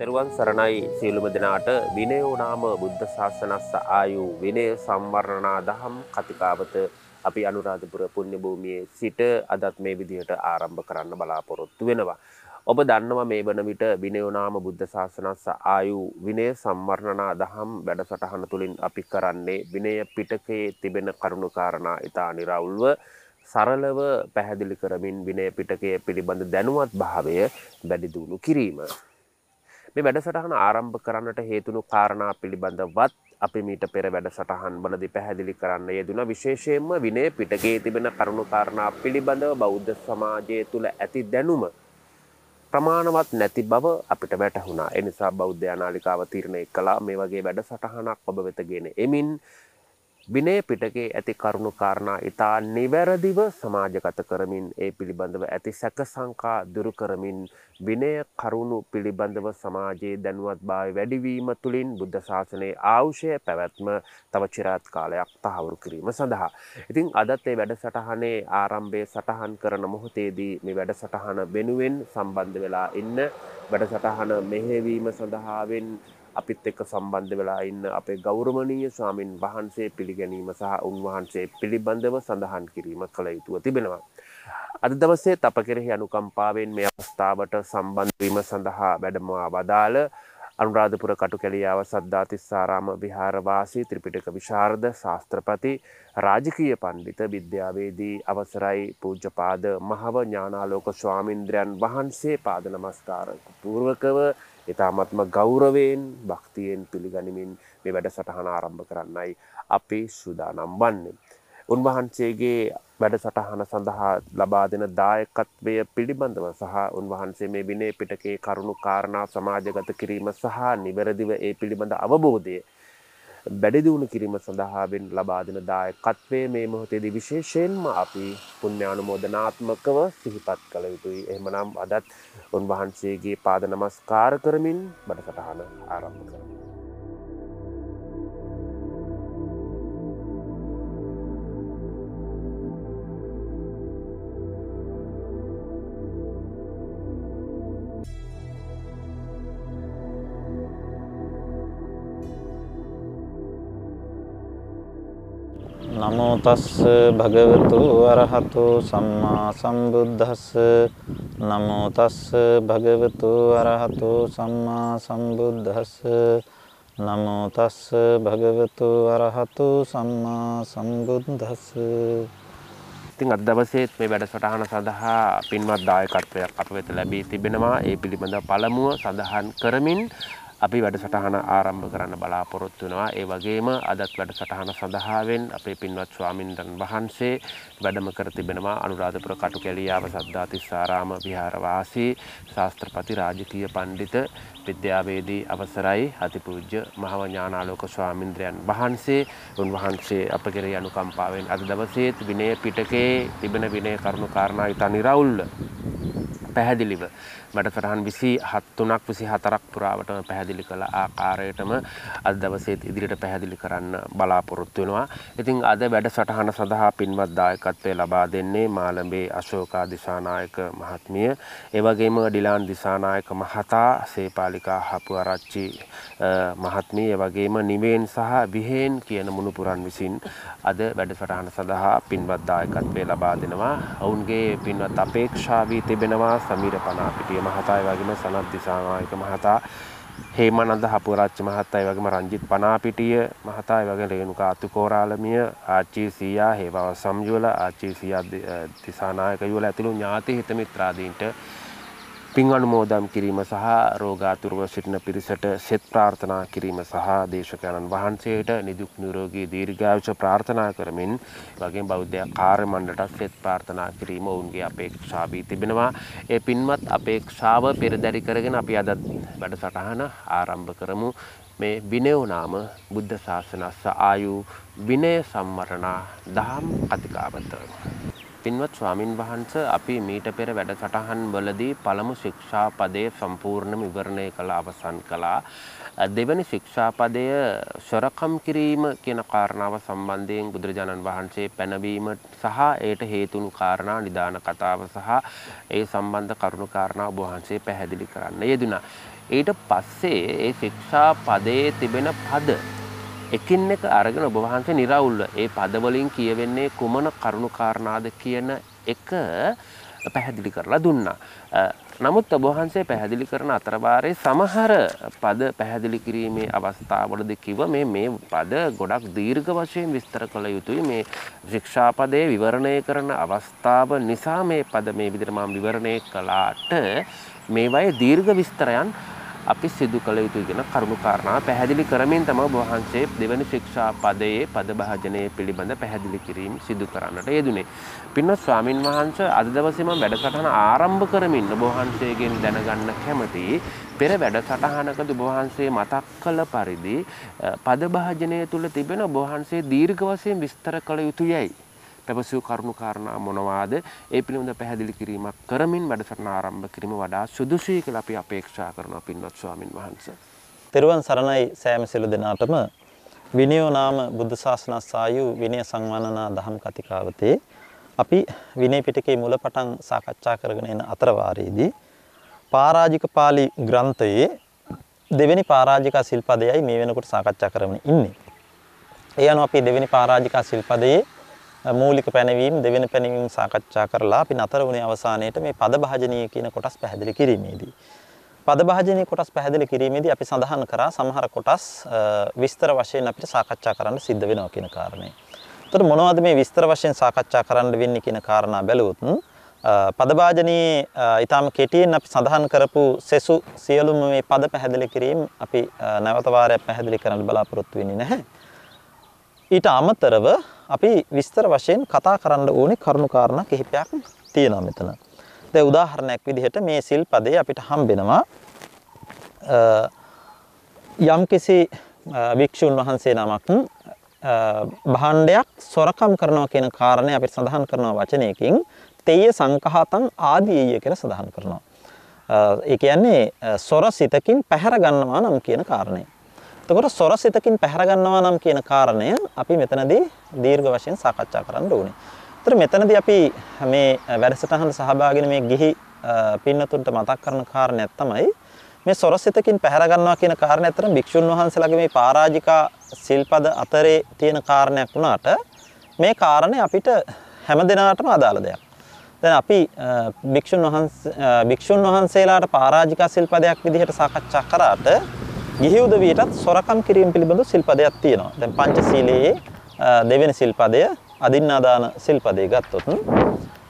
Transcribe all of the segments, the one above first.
තෙරුවන් සරණයි සියලුම දෙනාට විනයෝනාම බුද්ධ ශාසනස්ස ආයු විනය සම්වර්ණනා දහම් කතිකාවත අපි අනුරාධපුර පුණ්‍ය භූමියේ සිට අදත් මේ විදිහට ආරම්භ කරන්න බලාපොරොත්තු වෙනවා. ඔබ දන්නවා මේ වන විට විනයෝනාම බුද්ධ ශාසනස්ස ආයු විනය සම්වර්ණනා දහම් වැඩසටහන තුළින් අපි කරන්නේ විනය පිටකයේ තිබෙන කරුණුකාරණා ඉතා නිරවුල්ව සරලව පැහැදිලි කරමින් විනය පිටකය පිළිබඳ දැනුවත් භාවය වැඩිදුණු කිරීම. මේ වැඩසටහන ආරම්භ කරන්නට හේතුණු කාරණා පිළිබඳවත් අපි මීට පෙර වැඩසටහන් වලදි පැහැදිලි කරන්න යෙදුන විශේෂයෙන්ම විනය පිටකේ තිබෙන කරුණු කාරණා පිළිබඳව බෞද්ධ සමාජය තුළ ඇති දැනුම ප්‍රමාණවත් නැති බව අපිට වැටහුණා. එනිසා බෞද්ධ අනාලිකාව තීරණය කළා මේ වගේ වැඩසටහනක් ඔබ වෙත ගෙන එමින් බිනේ පිටකේ ඇති කරුණු කාරණා ඉතා නිවැරදිව සමාජගත කරමින් ඒ පිළිබඳව ඇති සැක සංකා දුරු කරමින් විනය කරුණු පිළිබඳව සමාජයේ දැනුවත් භාව වැඩිවීම තුළින් බුද්ධ ශාසනයේ ආවුෂය පැවැත්ම තව චිරාත් කාලයක් තහවුරු කිරීම සඳහා. ඉතින් අදත් ඒ වැඩ සටහනේ ආරම්භය සටහන් කරන මොහොතේදී මේ වැඩ සටහන වෙනුවෙන් සම්බන්ධ වෙලා ඉන්න වැඩ සටහන මෙහෙවීම සඳහාවෙන් අපිත් එක්ක සම්බන්ධ වෙලා ඉන්න අපේ ගෞරමණීය ස්වාමින් වහන්සේ පිළිගැනීම සහ උන්වහන්සේ පිළිබඳව සඳහන් කිරීම කළ යුතුව තිබෙනවා. අද දවසේ තප කෙරෙහි අනුකම්පාවෙන් මේ අවස්ථාවට සම්බන්ධවීම සඳහා වැඩමවා වදාළ අනුරාධපුර කටුකැලියාව සද්ධාතිස්සාරාම විහාරවාසී ත්‍රිපිටක විශාර්ධ ශාස්ත්‍රපති රාජකීය පණ්ඩිත විද්‍යාවේදී අවසරයි පූජ්ජපාද මහව ඥානාලෝක ස්වාමින්ද්‍රයන් වහන්සේ පාදනමස්කාර පූර්වකව ඉතාමත්ම ගෞරවයෙන් භක්තියෙන් පිළිගනිමින් මේ වැඩ සටහන ආරම්භ කරන්නයි අපේ සුදානම් වන්නේ. උන්වහන්සේගේ වැඩ සටහන සඳහා ලබා දෙන දායකත්වය පිළිබඳව සහ උන්වහන්සේ මේ විනේ පිටකේ කරුණු කාරණා සමාජගත කිරීම සහ නිවැරදිව ඒ පිළිබඳ අවබෝධය වැඩිදිවුණු කිරීම සඳහාවෙන් ලබාදන දායකත්වය මේ මොහොතේදී විශේෂයෙන්ම අපි පුුණ්‍යානුමෝදනාත්මකව සිහිපත් කළ යුතුයි එහමනම් අදත් උන්වහන්සේගේ පාද නමස්කාර කරමින් බඩසටහන ආරම්භ කරමින්. නමෝ තස්ස භගවතු අරහතු සම්මා සම්බුද්දස්ස නමෝ තස්ස භගවතු අරහතු සම්මා සම්බුද්දස්ස නමෝ තස්ස භගවතු අරහතු සම්මා සම්බුද්දස්ස ඉතින් අද දවසේ මේ වැඩසටහන සඳහා පින්වත් දායකත්වයක් අප වෙත ලැබී තිබෙනවා ඒ පිළිබඳ පළමුව සඳහන් කරමින් අපි වැඩසටහන ආරම්භ කරන්න බලාපොරොත්තු වෙනවා. ඒ වගේම අදත් වැඩසටහන සඳහාවෙන් අපේ පින්වත් ස්වාමින්දන් වහන්සේ වැඩම කර තිබෙනවා අනුරාධපුර කටුකැලියාව සද්ධාතිස්සාරාම විහාරවාසී ශාස්ත්‍රපති රාජකීය පඬිත විශ්වවිද්‍යාවේදී අවසරයි අතිපූජ්‍ය මහව ඥානාලෝක ස්වාමින්ද්‍රයන් වහන්සේ උන්වහන්සේ අප කෙරෙහි අනුකම්පාවෙන් අද දවසේත් විනය පිටකේ තිබෙන විනය කරුණු කාරණා ඉතා නිරවුල්ව පැහැදිලිව වැඩසටහන් විසි හත්තුනක් විසි හතරක් පුරාවටම පැහැදිලි කළ ආකාරයටම අද දවසේත් ඉදිරිට පැහැදිලි කරන්න බලාපොරොත්තු වෙනවා. ඉතින් අද වැඩසටහන සඳහා පින්වත් දායකත්වය ලබා දෙන්නේ මාළඹේ අශෝකා දිසානායක මහත්මිය, ඒ වගේම ඩිලාන් දිසානායක මහතා, සේපාලි චාරිකා හපුආරච්චි මහත්මිය වගේම නිවෙන් සහ විහෙන් කියන මුණුපුරන් විසින් අද වැඩසටහන සඳහා පින්වත් දායකත්වය ලබා දෙනවා. ඔවුන්ගේ පින්වත් අපේක්ෂා වී තිබෙනවා සමීර පනාපිටිය මහතා වගේම සනත් දිසානායක මහතා හේමනන්ද හපුරච්චි මහත්තයි වගේම රංජිත් පනාපිටිය මහතායි වගේ රේණුකා අතුකෝරාලමිය ආච්චී සීයා හේවව සම්ජුවල ආච්චී සීයා දිසානායක යුවල ඇතුළු ඥාති හිත මිත්‍රාදීන්ට පින් අනුමෝදම් කිරීම සහ රෝගාතුරව සිටින පිරිසට සෙත් ප්‍රාර්ථනා කිරීම සහ දේශකයණන් වහන්සේට නිදුක් නිරෝගී දීර්ඝායුෂ ප්‍රාර්ථනා කරමින් වගේ බෞද්ධ කාර්ය මණ්ඩලට සෙත් ප්‍රාර්ථනා කිරීම ඔවුන්ගේ අපේක්ෂාව තිබෙනවා. ඒ පින්වත් අපේක්ෂාව පෙරදරි කරගෙන අපි අද වැඩසටහන ආරම්භ කරමු. මේ විනයෝනාම බුද්ධ ශාසනස්ස ආයු විනය සම්මරණා දහම් අතිකාවත. පින්වත් ස්වාමින් වහන්ස අපි මීට පෙර වැඩසටහන් වලදී පළමු ශික්ෂාපදය සම්පූර්ණම විවරණය කළ අවසන් කළා. දෙවැනි ශික්ෂාපදය සොරකම් කිරීම කියන කාරණාව සම්බන්ධයෙන් බුදුරජාණන් වහන්සේ පැනවීම සහ ඒට හේතුණු කාරණා නිදාන කතාව සහ ඒ සම්බන්ධ කරුණු කාරණා ඔබ වහන්සේ පැහැදිලි කරන්න යෙදුණා. ඊට පස්සේ ඒ ශික්ෂාපදයේ තිබෙන පද එකින් එක අරගෙන ඔබ වහන්සේ निराවුල්ව ඒ පදවලින් කියවෙන්නේ කුමන කරුණු කාරණාද කියන එක පැහැදිලි කරලා දුන්නා. නමුත් ඔබ වහන්සේ පැහැදිලි කරන අතරවාරයේ සමහර පද පැහැදිලි කිරීමේ අවස්ථාවලදී කිව මේ මේ පද ගොඩක් දීර්ඝ වශයෙන් විස්තර කළ යුතුයි මේ ශික්ෂාපදයේ විවරණය කරන අවස්ථාව නිසා මේ පද මේ විදිහට මම විවරණය කළාට මේවායේ දීර්ඝ විස්තරයන් අපි සිදු කළ යුතුයි කියන කරුණු කාරණා පැහැදිලි කරමින් තම වහන්සේ දෙවැනි ශික්ෂා පදයේ පදභාජනය පිළිබඳ පැහැදිලි කිරීම සිදු කරන්නට යෙදුනේ. පින්වත් ස්වාමින් වහන්සේ අද දවසේ මම වැඩසටහන ආරම්භ කරමින් ඔබ වහන්සේගෙන් දැනගන්න කැමතියි. පෙර වැඩසටහනකද ඔබ වහන්සේ මතක් කළ පරිදි පදභාජනය තුල තිබෙන ඔබ වහන්සේ දීර්ඝ වශයෙන් විස්තර කළ යුතුයයි. පැවසූ කරුණු කාරණා මොනවාද ඒ පිළිබඳ පැහැදිලි කිරීමක් කරමින් වැඩසටහන ආරම්භ කිරීම වඩා සුදුසුයි කියලා අපි අපේක්ෂා කරනවා පින්වත් ස්වාමින් වහන්සේ. තෙරුවන් සරණයි සෑම සිළු දෙනාටම විනයෝ නාම බුද්ධ ශාසනස්සායු විනය සංවනනා දහම් කතිකාවතේ අපි විනය පිටකේ මුලපටන් සාකච්ඡා කරගෙන එන අතරවාරයේදී පාරාජික පාළි ග්‍රන්ථයේ දෙවෙනි පාරාජික සිල්පදයයි මේ වෙනකොට සාකච්ඡා කරමින් ඉන්නේ. ඒ අනුව අපි දෙවෙනි පාරාජික සිල්පදයේ මූලික පැනවීම් දෙවෙනි පැනවීම් සාකච්ඡා කරලා අපි නතර වුණේ අවසානයේට මේ පදභාජනීය කියන කොටස් පැහැදිලි කිරීමේදී. පදභාජනීය කොටස් පැහැදිලි කිරීමේදී අපි සඳහන් කරා සමහර කොටස් විස්තර වශයෙන් අපිට සාකච්ඡා කරන්න සිද්ධ වෙනවා කියන කාරණේ. එතකොට මොනවද මේ විස්තර වශයෙන් සාකච්ඡා කරන්න වෙන්නේ කියන කාරණා බැලුවොත් පදභාජනීය ඊටාම කෙටියෙන් අපි සඳහන් කරපු සෙසු සියලුම මේ පද පැහැදිලි කිරීම අපි නැවත වාරයක් පැහැදිලි කරන්න බලාපොරොත්තු වෙන්නේ නැහැ. ඊට අමතරව අපි විස්තර වශයෙන් කතා කරන්න ඕනේ කරුණු කාරණා කිහිපයක් තියෙනවා මෙතන. දැන් උදාහරණයක් විදිහට මේ සිල්පදේ අපිට හම්බෙනවා යම්කිසි වික්ෂුන් වහන්සේ නමක් භාණ්ඩයක් සොරකම් කරනවා කියන කාරණය අපිට සඳහන් කරන වචනයකින් තෙය සංකහතං ආදීය කියලා සඳහන් කරනවා. ඒ කියන්නේ සොර සිතකින් පැහැර ගන්නවා නම් කියන කාරණේ. එතකොට සොර සිතකින් පැහැර ගන්නවා නම් කියන කාරණය අපි මෙතනදී දීර්ඝ වශයෙන් සාකච්ඡා කරන්න ඕනේ. ඒතර මෙතනදී අපි මේ වැඩසටහන සහභාගී මේ ගිහි පින්නතුන්ට මතක් කරන කාරණයක් තමයි මේ සොර සිතකින් පැහැර ගන්නවා කියන කාරණය අතර භික්ෂුන් වහන්සේලාගේ මේ පරාජිකා සිල්පද අතරේ තියෙන කාරණයක් වුණාට මේ කාරණේ අපිට හැම දිනාටම අදාළ දෙයක්. දැන් අපි භික්ෂුන් වහන්සේ භික්ෂුන් වහන්සේලාට පරාජිකා සිල්පදයක් විදිහට සාකච්ඡා කරාට ගිහි උදවියටත් සොරකම් කිරීම පිළිබඳ සිල්පදයක් තියෙනවා. දැන් පංචශීලයේ දෙවෙනි සිල්පදය අදින්නාදාන සිල්පදේ ගත්තොත්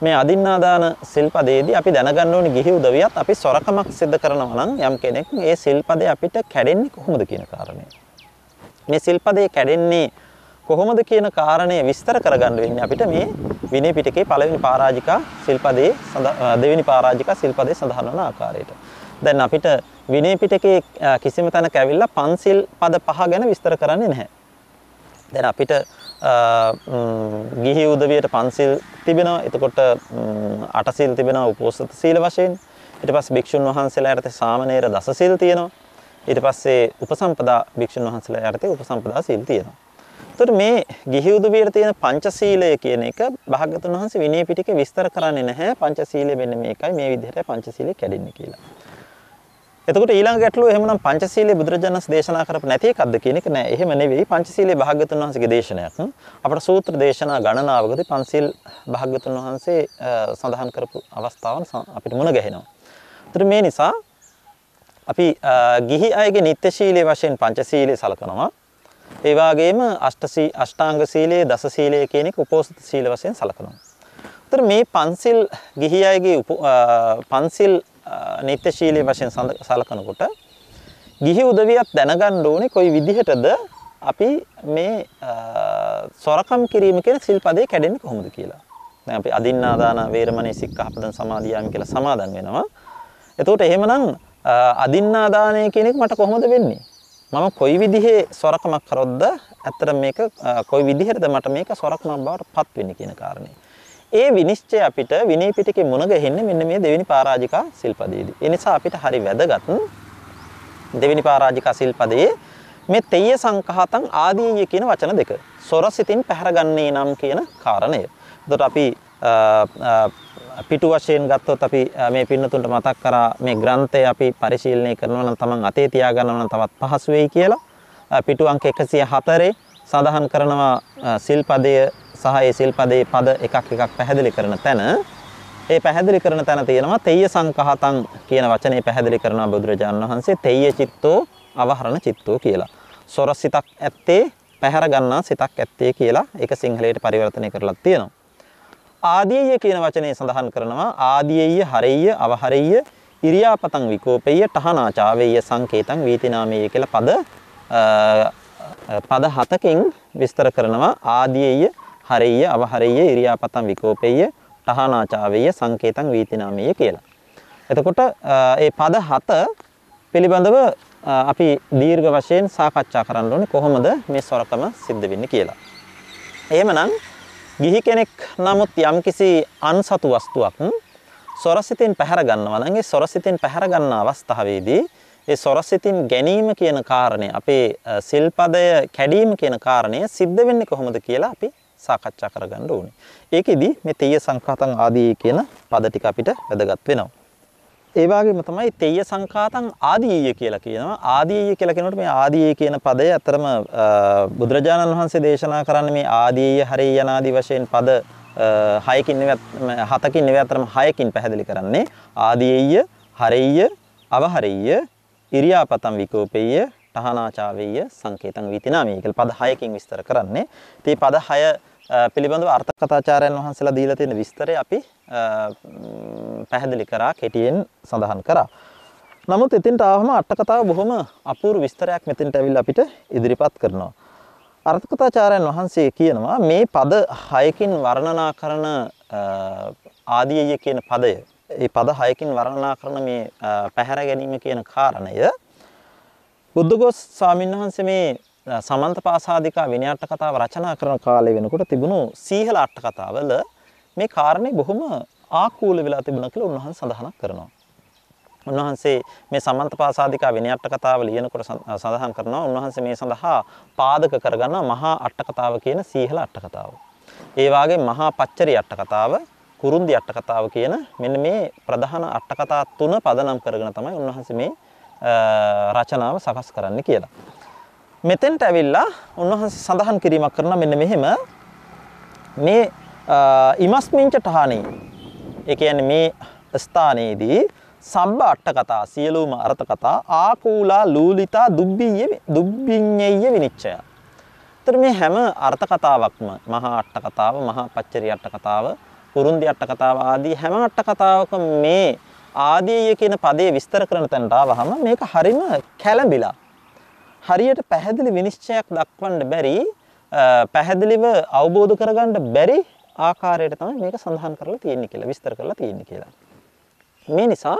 මේ අදින්නාදාන සිල්පදේදී අපි දැනගන්න ඕනේ ගිහි උදවියත් අපි සොරකමක් සිද්ධ කරනවා නම් යම් කෙනෙක් ඒ සිල්පදේ අපිට කැඩෙන්නේ කොහොමද කියන කාරණය. මේ සිල්පදේ කැඩෙන්නේ කොහොමද කියන කාරණය විස්තර කරගන්න වෙන්නේ අපිට මේ විනය පිටකේ පළවෙනි පාරාජිකා සිල්පදේ දෙවෙනි පාරාජිකා සිල්පදේ සඳහන් වන ආකාරයට. දැන් අපිට විනය පිටකේ කිසිම තැනක ඇවිල්ලා පන්සිල් පද පහ ගැන විස්තර කරන්නේ නැහැ. දැන් අපිට ගිහි උදවියට පන්සිල් තිබෙනවා. එතකොට අටසිල් තිබෙනවා උපෝසත සීල වශයෙන්. ඊට පස්සේ භික්ෂුන් වහන්සේලා යටතේ සාමණේර දසසිල් තියෙනවා. ඊට පස්සේ උපසම්පදා භික්ෂුන් වහන්සේලා යටතේ උපසම්පදා සීල් තියෙනවා. එතකොට මේ ගිහි උදවියට තියෙන පංචශීලය කියන එක භාගතුන් වහන්සේ විනය පිටකේ විස්තර කරන්නේ නැහැ. පංචශීලය මෙන්න මේකයි. මේ විදිහට පංචශීලය කැඩෙන්නේ කියලා. එතකොට ඊළඟ ගැටලුව එහෙමනම් පංචශීලයේ බුදුරජාණන් දේශනා කරපු නැති එකක්ද කියන එක නෑ. එහෙම නෙවෙයි පංචශීලයේ භාග්‍යතුන් වහන්සේගේ දේශනයක්. අපට සූත්‍ර දේශනා ගණනාවකදී පංචශීල් භාග්‍යතුන් වහන්සේ සඳහන් කරපු අවස්ථාවන් අපිට මුණ ගැහෙනවා. ඒතර මේ නිසා අපි ගිහි අයගේ නිත්‍ය ශීලයේ වශයෙන් පංචශීලයේ සලකනවා. ඒ වගේම අෂ්ටසී අෂ්ටාංග සීලය, දස සීලය කියන එක උපෝසත සීල වශයෙන් සලකනවා. ඒතර මේ පංචශීල් ගිහි අයගේ පංචශීල් නිත්‍යශීලී වශයෙන් සලකනකොට ගිහි උදවියත් දැනගන්න ඕනේ කොයි විදිහටද අපි මේ සොරකම් කිරීම කියන සිල්පදේ කැඩෙන්නේ කොහොමද කියලා. දැන් අපි අදින්නාදාන වේරමණී සික්ඛාපදං සමාදියාමි කියලා සමාදන් වෙනවා. එතකොට එහෙමනම් අදින්නාදානය කියන එක මට කොහොමද වෙන්නේ? මම කොයි විදිහේ සොරකමක් කරොත්ද ඇත්තට මේක කොයි විදිහටද මට මේක සොරකමක් බවට පත් වෙන්නේ කියන කාරණේ. ඒ විනිශ්චය අපිට විනය පිටකේ මුණ ගැහෙන්නේ මෙන්න මේ දෙවෙනි පරාජිකා සිල්පදයේදී. ඒ නිසා අපිට හරි වැදගත් දෙවෙනි පරාජිකා සිල්පදයේ මේ තෙය සංඛාතං ආදීය කියන වචන දෙක. සොරසිතින් පැහැරගන්නේ නම් කියන කාරණය. එතකොට අපි පිටු වශයෙන් ගත්තොත් අපි මේ පින්නතුන්ට මතක් කරා මේ ග්‍රන්ථය අපි පරිශීලනය කරනවා නම් තමන් අතේ තියාගන්නවා නම් තවත් පහසු වෙයි කියලා. පිටු අංක 104 සඳහන් කරනවා සිල්පදයේ සහ ඒ සිල්පදේ පද එකක් එකක් පැහැදිලි කරන තැන ඒ පැහැදිලි කරන තැන තියෙනවා තෙය්‍ය සංකහතං කියන වචනේ පැහැදිලි කරනවා බුදුරජාණන් වහන්සේ තෙය්‍ය චිත්තෝ අවහරණ චිත්තෝ කියලා. සොරසිතක් ඇත්තේ පැහැර ගන්නා සිතක් ඇත්තේ කියලා ඒක සිංහලයට පරිවර්තනය කරලා තියෙනවා. ආදීය කියන වචනේ සඳහන් කරනවා ආදීය හරෙය්‍ය අවහරෙය්‍ය ඉරියාපතං විකෝපෙය්‍ය තහනාචාවෙය්‍ය සංකේතං වීතිනාමෙය්‍ය කියලා පද පද හතකින් විස්තර කරනවා ආදීය හරෙය්‍ය අවහරෙය්‍ය ඉරියාපතම් විකෝපෙය්‍ය තහනාචාවෙය්‍ය සංකේතං වීතිනාමෙය්‍ය කියලා. එතකොට මේ පද හත පිළිබඳව අපි දීර්ඝ වශයෙන් සාකච්ඡා කරන්න ඕනේ කොහොමද මේ සොරකම සිද්ධ වෙන්නේ කියලා. එහෙමනම් ගිහි කෙනෙක් නමුත් යම්කිසි අන්සතු වස්තුවක් සොරසිතින් පැහැර ගන්නවා නම් ඒ සොරසිතින් පැහැර ගන්න අවස්ථාවේදී ඒ සොරසිතින් ගැනීම කියන කාරණය අපේ සිල්පදය කැඩීම කියන කාරණය සිද්ධ වෙන්නේ කොහොමද කියලා අපි සාකච්ඡා කරගන්න ඕනේ. ඒකෙදි මේ තෙය සංඛාතං ආදී කියන පද ටික අපිට වැදගත් වෙනවා. ඒ වගේම තමයි තෙය සංඛාතං ආදීය කියලා කියනවා. ආදීය කියලා කියනකොට මේ ආදීය කියන පදය ඇත්තරම බුදුරජාණන් වහන්සේ දේශනා කරන්නේ මේ ආදීය හරිය යනාදී වශයෙන් පද හයකින් නෙවෙයි හතකින් නෙවෙයි අතරම හයකින් පැහැදිලි කරන්නේ ආදීය හරිය අවහරිය ඉරියාපතම් විකෝපෙය තහනාචාවෙය සංකේතං විතිනාමී කියලා පද 6කින් විස්තර කරන්නේ. ඉතින් පද 6 පිළිබඳව අර්ථ කථාචාර්යයන් වහන්සේලා දීලා තියෙන විස්තරය අපි පැහැදිලි කරා කෙටියෙන් සඳහන් කරා. නමුත් එතින්ට ආවම අට කතාව බොහොම අපූර්ව විස්තරයක් මෙතෙන්ට ඇවිල්ලා අපිට ඉදිරිපත් කරනවා. අර්ථ කථාචාර්යයන් වහන්සේ කියනවා මේ පද හයකින් වර්ණනා කරන ආදීය කියන පදය ඒ පද හයකින් වර්ණනා කරන මේ පැහැර ගැනීම කියන කාරණය බුද්ධඝෝස් ස්වාමීන් වහන්සේ මේ සමන්ත පාසාදිකා විනයාට්ට කතාව රචනා කරන කාලය වෙනකොට තිබුණු සීහල අට්ට කතාවල මේ කාරණය බොහොම ආකූල වෙලා තිබුණ කියලා උන්වහන් සඳහනක් කරනවා. උන්වහන්සේ මේ සමන්ත පාසාදිකා විනයාට්ට කතාව ලියනකොට සඳහන් කරනවා උන්වහන්සේ මේ සඳහා පාදක කරගන්න මහා අට්ට කතාව කියන සීහල අට්ට කතාව. ඒ වාගේ මහා පච්චරි අට්ට කතාව කුරුන්දි අට්ට කතාව කියන මෙන්න මේ ප්‍රධාන අට්ට කතා තුන පදනම් කරගෙන තමයි උන්වහන්සේ මේ රචනාව සකස් කරන්න කියලා. මෙතෙන්ට ඇවිල්ලා උන්වහන්සේ සඳහන් කිරීමක් කරන මෙන්න මෙහෙම මේ ඉමස්මින්ච ටහනේ ඒ කියන්නේ මේ ස්ථානයේදී සම්බ අට කතා සියලුම අර්ථ කතා ආකූලා ලූලිතා දුබ්බිය දුබ්බිඤ්ඤය විනිච්ඡය. ඒතර මේ හැම අර්ථ කතාවක්ම මහා අට කතාව, මහා පච්චරි අට කතාව, කුරුන්දි අට කතාව ආදී හැම අට කතාවක මේ ආදීය කියන පදේ විස්තර කරන තැනට ආවහම මේක හරිම කැළඹිලා හරියට පැහැදිලි විනිශ්චයක් දක්වන්න බැරි පැහැදිලිව අවබෝධ කරගන්න බැරි ආකාරයට තමයි මේක සඳහන් කරලා තියෙන්නේ කියලා විස්තර කරලා තියෙන්නේ කියලා. මේ නිසා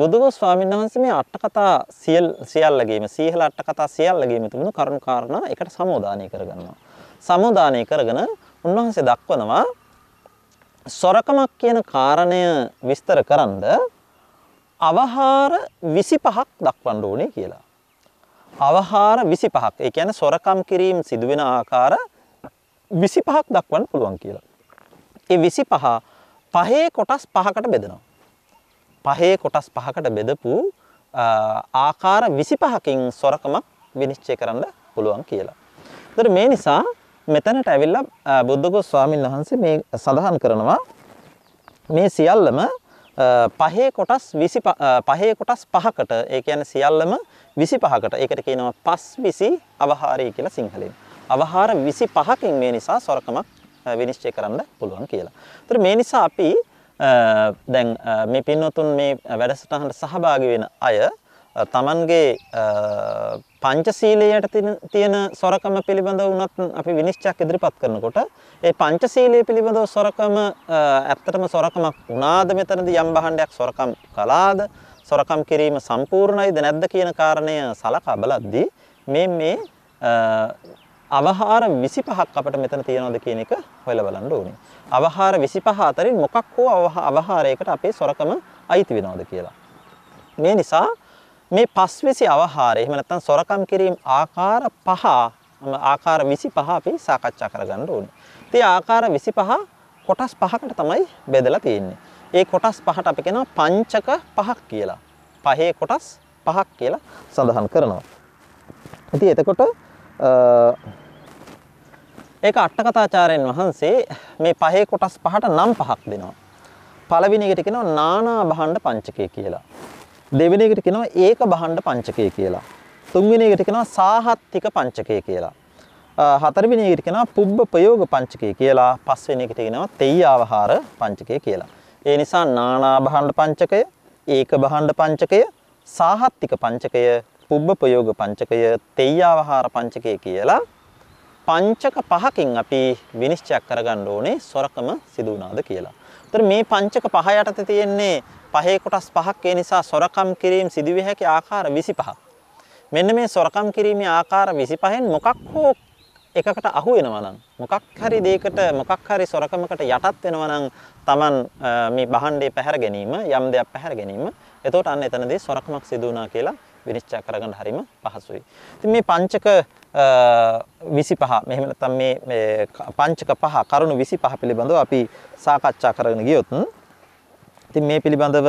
බුදුගොස් ස්වාමීන් වහන්සේ මේ අටකතා සියල් සියල්ලගේම සීහල අටකතා සියල්ලගේම තිබුණු කරුණු කාරණා එකට සමෝදානය කරගන්නවා. සමෝදානය කරගෙන උන්වහන්සේ දක්වනවා සොරකමක් කියන කාරණය විස්තර කරන්ද අවහාර 25ක් දක්වන්න ඕනේ කියලා. අවහාර 25ක්. ඒ කියන්නේ සොරකම් කිරීම සිදුවෙන ආකාර 25ක් දක්වන්න පුළුවන් කියලා. ඒ 25 පහේ කොටස් පහකට බෙදෙනවා. පහේ කොටස් පහකට බෙදපු ආකාර 25කින් සොරකමක් විනිශ්චය කරන්න පුළුවන් කියලා. ඒතර මේ නිසා මෙතනට ඇවිල්ලා බුද්ධඝෝස ස්වාමීන් වහන්සේ මේ සඳහන් කරනවා මේ සියල්ලම පහේ කොටස් 20 පහේ කොටස් පහකට ඒ කියන්නේ සියල්ලම 25කට. ඒකට කියනවා පස් 20 අවහාරය කියලා සිංහලෙන්. අවහාර 25කින් මේ නිසා සොරකමක් විනිශ්චය කරන්න පුළුවන් කියලා. ඒතර මේ නිසා අපි දැන් මේ පින්නතුන් මේ වැඩසටහනට සහභාගී වෙන අය තමන්ගේ පංචසීලයට තියෙන සොරකම පිළිබඳව වුණත් අපි විනිශ්චයක් ඉදිරිපත් කරනකොට ඒ පංචසීලයේ පිළිබඳව සොරකම ඇත්තටම සොරකමක් වුණාද මෙතනදී යම් භාණ්ඩයක් සොරකම් කළාද සොරකම් කිරීම සම්පූර්ණයිද නැද්ද කියන කාරණය සලකා බලද්දී මේ මේ අවහාර 25ක් අපිට මෙතන තියනවාද කියන එක හොයලා බලන්න ඕනේ. අවහාර 25 අතරින් මොකක් හෝ අවහාරයකට අපේ සොරකම අයිති වෙනවද කියලා. මේ නිසා මේ පස්විසි අවහාර එහෙම නැත්නම් සොරකම් කිරීම ආකාර පහ ආකාර 25 අපි සාකච්ඡා කරගන්න ඕනේ. ඉතින් ආකාර 25 කොටස් පහකට තමයි බෙදලා තියෙන්නේ. ඒ කොටස් පහට අපි කියනවා පංචක පහක් කියලා. පහේ කොටස් පහක් කියලා සඳහන් කරනවා. ඉතින් එතකොට ඒක අට්ඨකථාචාර්යන් වහන්සේ මේ පහේ කොටස් පහට නම් පහක් දෙනවා. පළවෙනි එකට කියනවා නානා භාණ්ඩ පංචකය කියලා. දෙවෙනි එකට කියනවා ඒක බහණ්ඩ පංචකය කියලා. තුන්වෙනි එකට කියනවා සාහත්තික පංචකය කියලා. හතරවෙනි එකට කියනවා පුබ්බ ප්‍රයෝග පංචකය කියලා. පස්වෙනි එකට කියනවා තෙය්‍යවහාර පංචකය කියලා. ඒ නිසා නානා බහණ්ඩ පංචකය, ඒක බහණ්ඩ පංචකය, සාහත්තික පංචකය, පුබ්බ ප්‍රයෝග පංචකය, තෙය්‍යවහාර පංචකය කියලා පංචක පහකින් අපි විනිශ්චය කරගන්න ඕනේ සොරකම සිදු වුණාද කියලා. ඒතර මේ පංචක පහ යටතේ තියෙන්නේ පහේ කොටස් පහක් ඒ නිසා සොරකම් කිරීම සිදුවිය හැකි ආකාර 25ක්. මෙන්න මේ සොරකම් කිරීමේ ආකාර 25න් මොකක් හෝ එකකට අහු වෙනවා නම් මොකක් හරි දෙයකට මොකක් හරි සොරකමකට යටත් වෙනවා නම් Taman මේ බහණ්ඩේ පැහැර ගැනීම යම් දෙයක් පැහැර ගැනීම එතකොට අන්න එතනදී සොරකමක් සිදු වුණා කියලා විනිශ්චය කරගන්න හරීම පහසුයි. ඉතින් මේ පංචක 25 මෙහෙම නැත්නම් මේ පංචක පහ කරුණු 25 පිළිබඳව අපි සාකච්ඡා කරගෙන ගියොත් ඉතින් මේ පිළිබඳව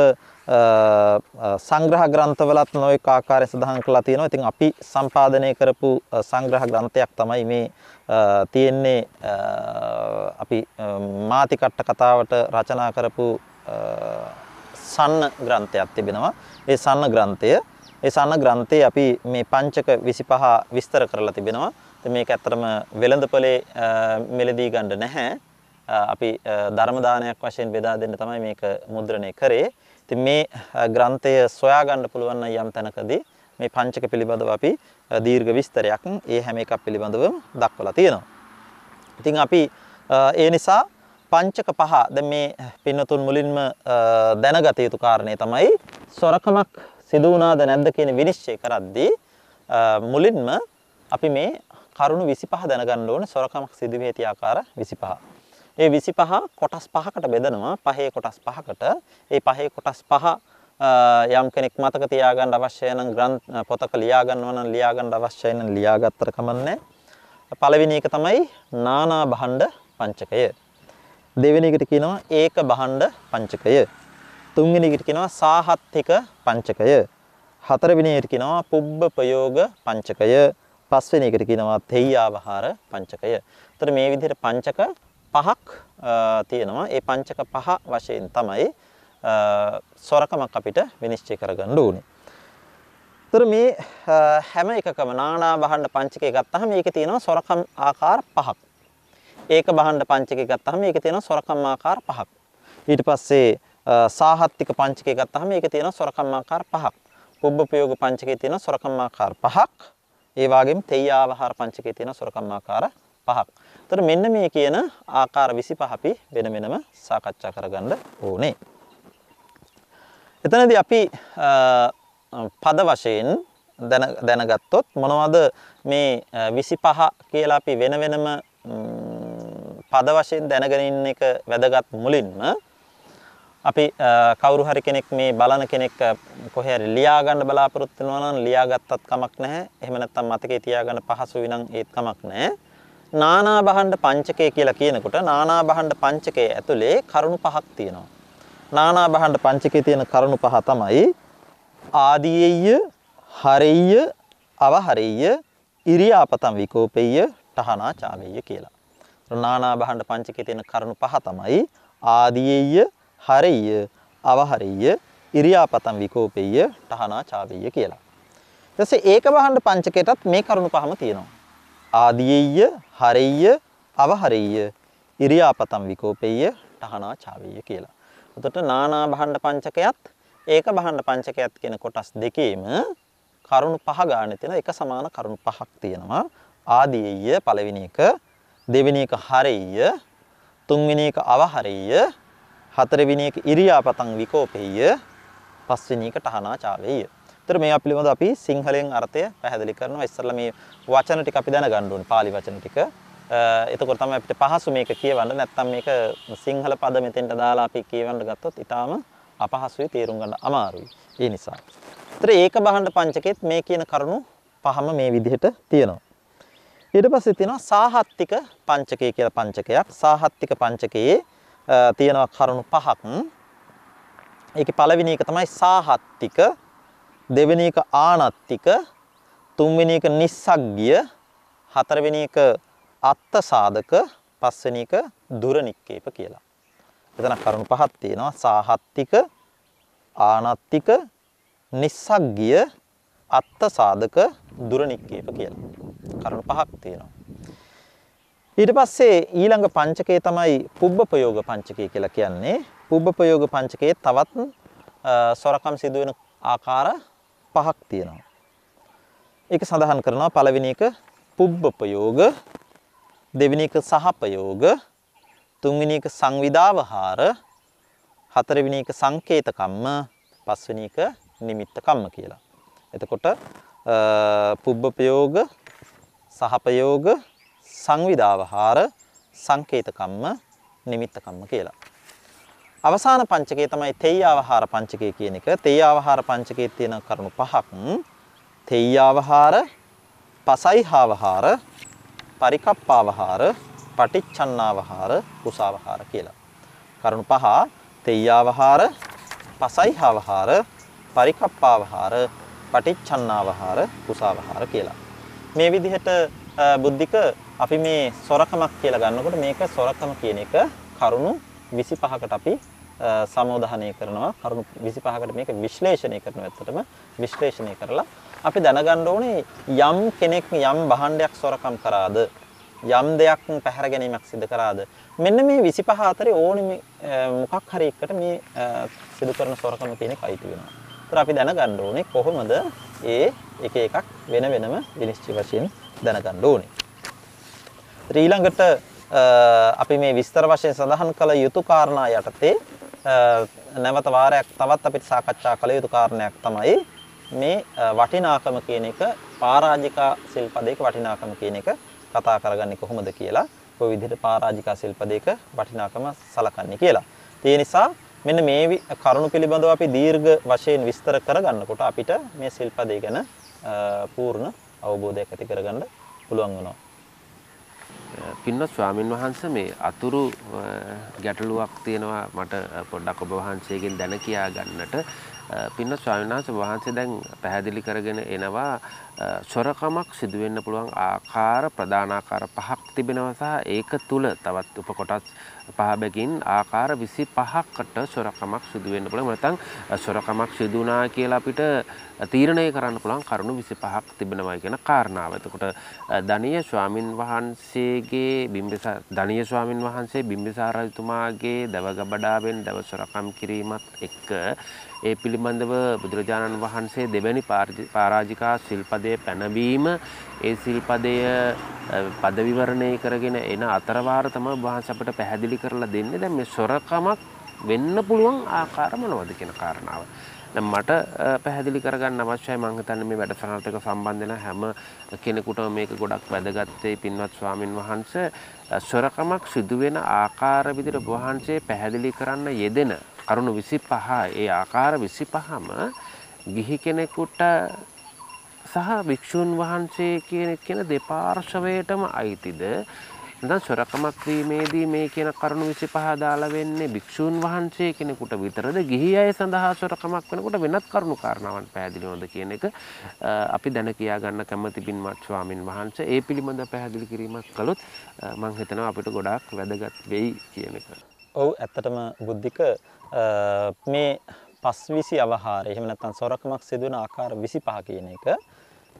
සංග්‍රහ ග්‍රන්ථවලත් නොඑක ආකාරයෙන් සඳහන් කරලා තියෙනවා. ඉතින් අපි සම්පාදනය කරපු සංග්‍රහ ග්‍රන්ථයක් තමයි මේ තියෙන්නේ අපි මාතිකට්ට කතාවට රචනා කරපු සන්න ග්‍රන්ථයක් තිබෙනවා. ඒ සන්න ග්‍රන්ථය ඒ සාන ග්‍රන්ථයේ අපි මේ පංචක 25 විස්තර කරලා තිබෙනවා. ඉතින් මේක ඇත්තටම වෙළඳපොලේ මෙලදී ගන්න නැහැ. අපි ධර්ම දානයක් වශයෙන් බෙදා දෙන්න තමයි මේක මුද්‍රණය කරේ. ඉතින් මේ ග්‍රන්ථය සොයා ගන්න පුළුවන් යම් තැනකදී මේ පංචක පිළිබඳව අපි දීර්ඝ විස්තරයක් ඒ හැම එකක් පිළිබඳව දක්වලා තියෙනවා. ඉතින් අපි ඒ නිසා පංචක පහ දැන් මේ පින්නතුන් මුලින්ම දැනගත යුතු කාරණේ තමයි සොරකමක් සිදු වුණාද නැද්ද කියන විනිශ්චය කරද්දී මුලින්ම අපි මේ කරුණු 25 දැනගන්න ඕනේ සොරකමක් සිදු වී ඇති ආකාර 25. ඒ 25 කොටස් පහකට බෙදනවා. පහේ කොටස් පහකට. ඒ පහේ කොටස් පහ යම් කෙනෙක් මතක තියාගන්න අවශ්‍ය නම් ග්‍රන්ථ පොතක ලියා ගන්නවා නම් ලියා ගන්න අවශ්‍ය නම් ලියාගත්තර කමන්නේ. පළවෙනි එක තමයි නානා භණ්ඩ පංචකය. දෙවෙනි එකට කියනවා ඒක භණ්ඩ පංචකය. තුන්වෙනි එකට කියනවා සාහත්තික පංචකය. හතරවෙනි එකට කියනවා පුබ්බ ප්‍රයෝග පංචකය. පස්වෙනි එකට කියනවා තෙය්‍යාවහාර පංචකය. එතකොට මේ විදිහට පංචක පහක් තියෙනවා. ඒ පංචක පහ වශයෙන් තමයි සොරකමක් අපිට විනිශ්චය කරගන්න ඕනේ. එතකොට මේ හැම එකකම නානා භාණ්ඩ පංචකය ගත්තාම ඒකේ තියෙනවා සොරකම් ආකාර පහක්. ඒක භාණ්ඩ පංචකය ගත්තාම ඒකේ තියෙනවා සොරකම් ආකාර පහක්. ඊට පස්සේ සාහත්තික පංචකය ගත්තහම ඒක තියෙනවා සොරකම් ආකාර පහක්. පුබ්බපයෝග පංචකයේ තියෙනවා සොරකම් ආකාර පහක්. ඒ වගේම තෙය්‍යාවහාර පංචකයේ තියෙනවා සොරකම් ආකාර පහක්. එතකොට මෙන්න මේ කියන ආකාර 25 අපි වෙන වෙනම සාකච්ඡා කරගන්න ඕනේ. එතනදී අපි පද වශයෙන් දැනගත්තොත් මොනවද මේ 25 කියලා අපි වෙන වෙනම පද වශයෙන් දැනගෙන ඉන්න එක වැදගත් මුලින්ම අපි කවුරු හරි කෙනෙක් මේ බලන කෙනෙක් කොහේ හරි ලියා ගන්න බලාපොරොත්තු වෙනවා නම් ලියාගත්තත් කමක් නැහැ. එහෙම නැත්නම් මතකේ තියාගන්න පහසුයි නම් ඒත් කමක් නැහැ. නානා භහණ්ඩ පංචකය කියලා කියනකොට නානා භහණ්ඩ පංචකයේ ඇතුලේ කරුණු පහක් තියෙනවා. නානා භහණ්ඩ පංචකයේ තියෙන කරුණු පහ තමයි ආදීයය, හරෙය්‍ය, අවහරෙය්‍ය, ඉරියාපතම් විකෝපෙය්‍ය, තහනා චාවෙය්‍ය කියලා. නානා භහණ්ඩ පංචකයේ තියෙන කරුණු පහ තමයි ආදීයය හරිය අවහරිය ඉරියාපතම් විකෝපෙය තහනා චාවෙය කියලා. ඊටසේ ඒක වහන්න පංචකයටත් මේ කරුණු පහම තියෙනවා. ආදීයය හරිය අවහරිය ඉරියාපතම් විකෝපෙය තහනා චාවෙය කියලා. එතකොට නානා භාණ්ඩ පංචකයත් ඒක භාණ්ඩ පංචකයත් කියන කොටස් දෙකේම කරුණු පහ ගන්න තියෙන එක සමාන කරුණු පහක් තියෙනවා. ආදීයය පළවෙනි එක, දෙවෙනි එක හරිය, තුන්වෙනි එක අවහරිය, හතරවෙනි එක ඉරියාපතං විකෝපෙය්‍ය පස්වෙනි එක තහනාචාවේය. ඒතර මේවා පිළිබඳව අපි සිංහලෙන් අර්ථය පැහැදිලි කරනවා. ඉස්සෙල්ලා මේ වචන ටික අපි දැනගන්න ඕනේ. pāli වචන ටික. එතකොට තමයි අපිට පහසු මේක කියවන්න. නැත්නම් මේක සිංහල පද මෙතෙන්ට දාලා අපි කියවන්න ගත්තොත් ඊටාම අපහසුයි තේරුම් ගන්න අමාරුයි. ඒ නිසා. ඒතර ඒක බහන්න පංචකෙත් මේ කියන කරුණු පහම මේ විදිහට තියෙනවා. ඊට පස්සේ තියෙනවා සාහත්තික පංචකය කියලා පංචකයක්. සාහත්තික පංචකයේ තියෙනවා කරුණු පහක්. ඒකේ පළවෙනි එක තමයි සාහත්තික, දෙවෙනි එක ආනත්තික, තුන්වෙනි එක නිස්සග්ගිය, හතරවෙනි එක අත්ත සාධක, පස්වෙනි එක දුරනික්කේප කියලා. එතන කරුණු පහක් තියෙනවා සාහත්තික, ආනත්තික, නිස්සග්ගිය, අත්ත සාධක, දුරනික්කේප කියලා. කරුණු පහක් තියෙනවා. ඊට පස්සේ ඊළඟ පංචකය තමයි පුබ්බපයෝග පංචකය කියලා කියන්නේ. පුබ්බපයෝග පංචකයේ තවත් සොරකම් සිදුවෙන ආකාර පහක් තියෙනවා. ඒක සඳහන් කරනවා පළවෙනි එක පුබ්බපයෝග, දෙවෙනි එක සහපයෝග, තුන්වෙනි එක සංවිධාවහාර, හතරවෙනි එක සංකේතකම්ම, පස්වෙනි එක නිමිත්තකම්ම කියලා. එතකොට පුබ්බපයෝග, සහපයෝග සංවිධාවහාර සංකේතකම්ම නිමිත්තකම්ම කියලා. අවසාන පංචකය තමයි තෙය්‍යාවහාර පංචකය කියන එක. තෙය්‍යාවහාර පංචකයේ තියෙන කරුණු පහක්. තෙය්‍යාවහාර, පසයිහාවහාර, පරිකප්පාවහාර, පටිච්චන්නාවහාර, කුසාවහාර කියලා. කරුණු පහ තෙය්‍යාවහාර, පසයිහාවහාර, පරිකප්පාවහාර, පටිච්චන්නාවහාර, කුසාවහාර කියලා. මේ විදිහට බුද්ධික අපි මේ සොරකමක් කියලා ගන්නකොට මේක සොරකම කියන එක කරුණු 25කට අපි සමෝධානය කරනවා කරුණු 25කට මේක විශ්ලේෂණය කරනවා ඇත්තටම විශ්ලේෂණය කරලා අපි දැනගන්න ඕනේ යම් කෙනෙක් යම් භාණ්ඩයක් සොරකම් කරාද යම් දෙයක් පැහැර ගැනීමක් සිදු කරාද මෙන්න මේ 25 අතරේ ඕනේ මොකක් හරි එකට මේ සිදු කරන සොරකම කියන එකයි තියෙනවා. ඒතර අපි දැනගන්න ඕනේ කොහොමද ඒ එක එකක් වෙන වෙනම විනිශ්චය වශයෙන් දැනගන්න ඕනේ. ඊළඟට අපි මේ විස්තර වශයෙන් සඳහන් කළ යුතු කාරණා යටතේ නැවත වාරයක් තවත් අපිට සාකච්ඡා කළ යුතු කාරණයක් තමයි මේ වටිනාකම කියන එක පරාජිකා සිල්පදයක වටිනාකම කියන එක කතා කරගන්නේ කොහොමද කියලා ඔය විදිහට පරාජිකා සිල්පදයක වටිනාකම සලකන්නේ කියලා. ඒ නිසා මෙන්න මේ කරුණු පිළිබඳව අපි දීර්ඝ වශයෙන් විස්තර කරගන්නකොට අපිට මේ සිල්පදේ ගැන පූර්ණ අවබෝධයක් ඇති කරගන්න පුළුවන් වෙනවා. පින්වත් ස්වාමින් වහන්සේ මේ අතුරු ගැටලුවක් තියෙනවා මට පොඩ්ඩක් ඔබ වහන්සේගෙන් දැන කියා ගන්නට පින්වත් ස්වාමීන් වහන්සේ වහන්සේ දැන් පැහැදිලි කරගෙන එනවා සොරකමක් සිදු වෙන්න පුළුවන් ආකාර ප්‍රධානාකාර පහක් තිබෙනවා සහ ඒක තුල තවත් උපකොටස් පහබැගින් ආකාර විසි පහක්කට සොරකමක් සිදුවෙන්න්න පුළ මනතං සොරකමක් සිදුනා කියලා අපිට තීරණය කරන්න පුළන් කරුණු විසි පහක් තිබෙනවයි කියෙන කාරණාව එතකොට ධනිය ස්වාමින් වහන්සේගේ බිම්බිස ධනිය ස්වාමින් වහන්සේ බිම්බිසාරජතුමාගේ දවගබඩාවෙන් දවසොරකම් කිරීමත් එක්ක ඒ පිළිබඳව බුදුරජාණන් වහන්සේ දෙවැනි පාරාජිකා ශිල්පදය පැනවීම ඒ සිල්පදය පදවිවරණය කරගෙන එන අතරවාර තම වහන්ස අපට පැහැදිලි කරලා දෙන්නේ දැන් මේ සොරකමක් වෙන්න පුළුවන් ආකාර මොනවද කියන කාරණාව. මට පැහැදිලි කරගන්න අවශ්‍යයි මං හිතන්නේ මේ වැඩසටහනට සම්බන්ධ වෙන හැම කෙනෙකුටම මේක ගොඩක් වැදගත් පින්වත් ස්වාමින් වහන්සේ සොරකමක් සිදු වෙන ආකාර විදිහට වහන්සේ පැහැදිලි කරන්න යෙදෙන කරුණු 25 ඒ ආකාර 25ම ගිහි කෙනෙකුට සහ භික්ෂුන් වහන්සේ කියන කියන දෙපාර්ශවයටම අයිතිද නැත්නම් සොරකමක් වීමේදී මේ කියන කරුණු 25 දාලා වෙන්නේ භික්ෂූන් වහන්සේ කෙනෙකුට විතරද ගිහි අය සඳහා සොරකමක් වෙනකොට වෙනත් කරුණු කාරණාවන් පැහැදිලි නොවද කියන එක අපි දැන කියා ගන්න කැමති බින්වත් ස්වාමින් වහන්සේ ඒ පිළිබඳ පැහැදිලි කිරීමක් කළොත් මම හිතනවා අපිට ගොඩාක් වැදගත් වෙයි කියන එක. ඔව් ඇත්තටම බුද්ධික මේ පස්විසි අවහාර එහෙම නැත්නම් සොරකමක් සිදුවන ආකාර 25 කියන එක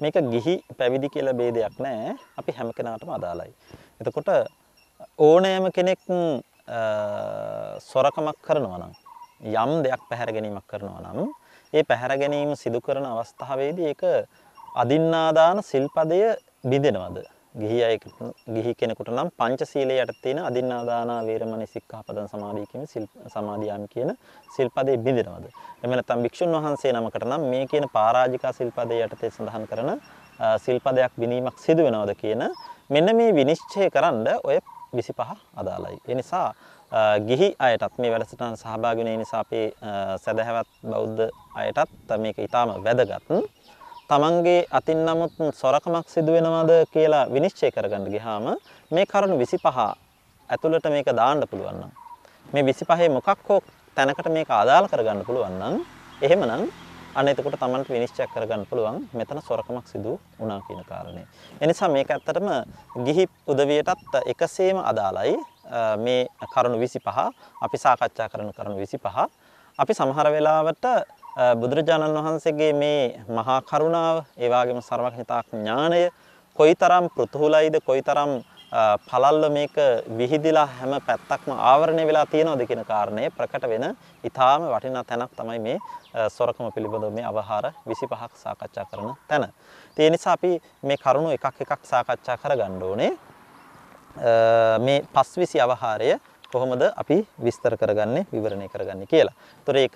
මේක ගිහි පැවිදි කියලා ભેදයක් නැහැ. අපි හැම කෙනාටම අදාළයි. එතකොට ඕනෑම කෙනෙක් සොරකමක් කරනවා නම් යම් දෙයක් පැහැර ගැනීමක් කරනවා නම් ඒ පැහැර ගැනීම සිදු කරන අවස්ථාවේදී ඒක අදින්නාදාන සිල්පදය බිඳෙනවද ගිහි අය ගිහි කෙනෙකුට නම් පංචශීලයේ යටතේ තියෙන අදින්නාදාන වේරමණී සික්ඛාපදං සමාධිය කියන සිල් සමාධියාමි කියන සිල්පදේ බිඳිනවද එහෙම නැත්නම් භික්ෂුන් වහන්සේ නමකට නම් මේ කියන පරාජිකා සිල්පදේ යටතේ සඳහන් කරන සිල්පදයක් බිනීමක් සිදු වෙනවද කියන මෙන්න මේ විනිශ්චය කරන්න ඔය 25 අදාළයි ඒ නිසා ගිහි අයටත් මේ වැඩසටහන සහභාගී වෙන නිසා අපේ සදහැවත් බෞද්ධ අයටත් මේක ඊටාම වැදගත් තමන්ගේ අතින් නමුත් සොරකමක් සිදු වෙනවද කියලා විනිශ්චය කරගන්න ගියාම මේ කරුණු 25 ඇතුළට මේක දාන්න පුළුවන් නම් මේ 25 මොකක් හෝ තැනකට මේක අදාළ කරගන්න පුළුවන් නම් එහෙමනම් අන්න එතකොට තමන්ට විනිශ්චය කරගන්න පුළුවන් මෙතන සොරකමක් සිදු වුණා කියන කාරණේ. එනිසා මේක ඇත්තටම ගිහි උදවියටත් එකසේම අදාළයි. මේ කරුණු 25 අපි සාකච්ඡා කරන කරුණු 25 අපි සමහර වෙලාවට බුදුරජාණන් වහන්සේගේ මේ මහා කරුණාව, ඒ වගේම සර්වඥතා ඥාණය කොයිතරම් ප්‍රතුහුලයිද, කොයිතරම් පළල්ල මේක විහිදිලා හැම පැත්තක්ම ආවරණය වෙලා තියෙනවද කියන කාරණය ප්‍රකට වෙන ඊටාම වටිනා තැනක් තමයි මේ සොරකම පිළිබඳව මේ අවහාර 25ක් සාකච්ඡා කරන තැන. ඒ නිසා අපි මේ කරුණු එකක් එකක් සාකච්ඡා කරගන්න ඕනේ. මේ පස්විසි අවහාරය කොහොමද අපි විස්තර කරගන්නේ විවරණය කරගන්නේ කියලා. ඒතොර ඒක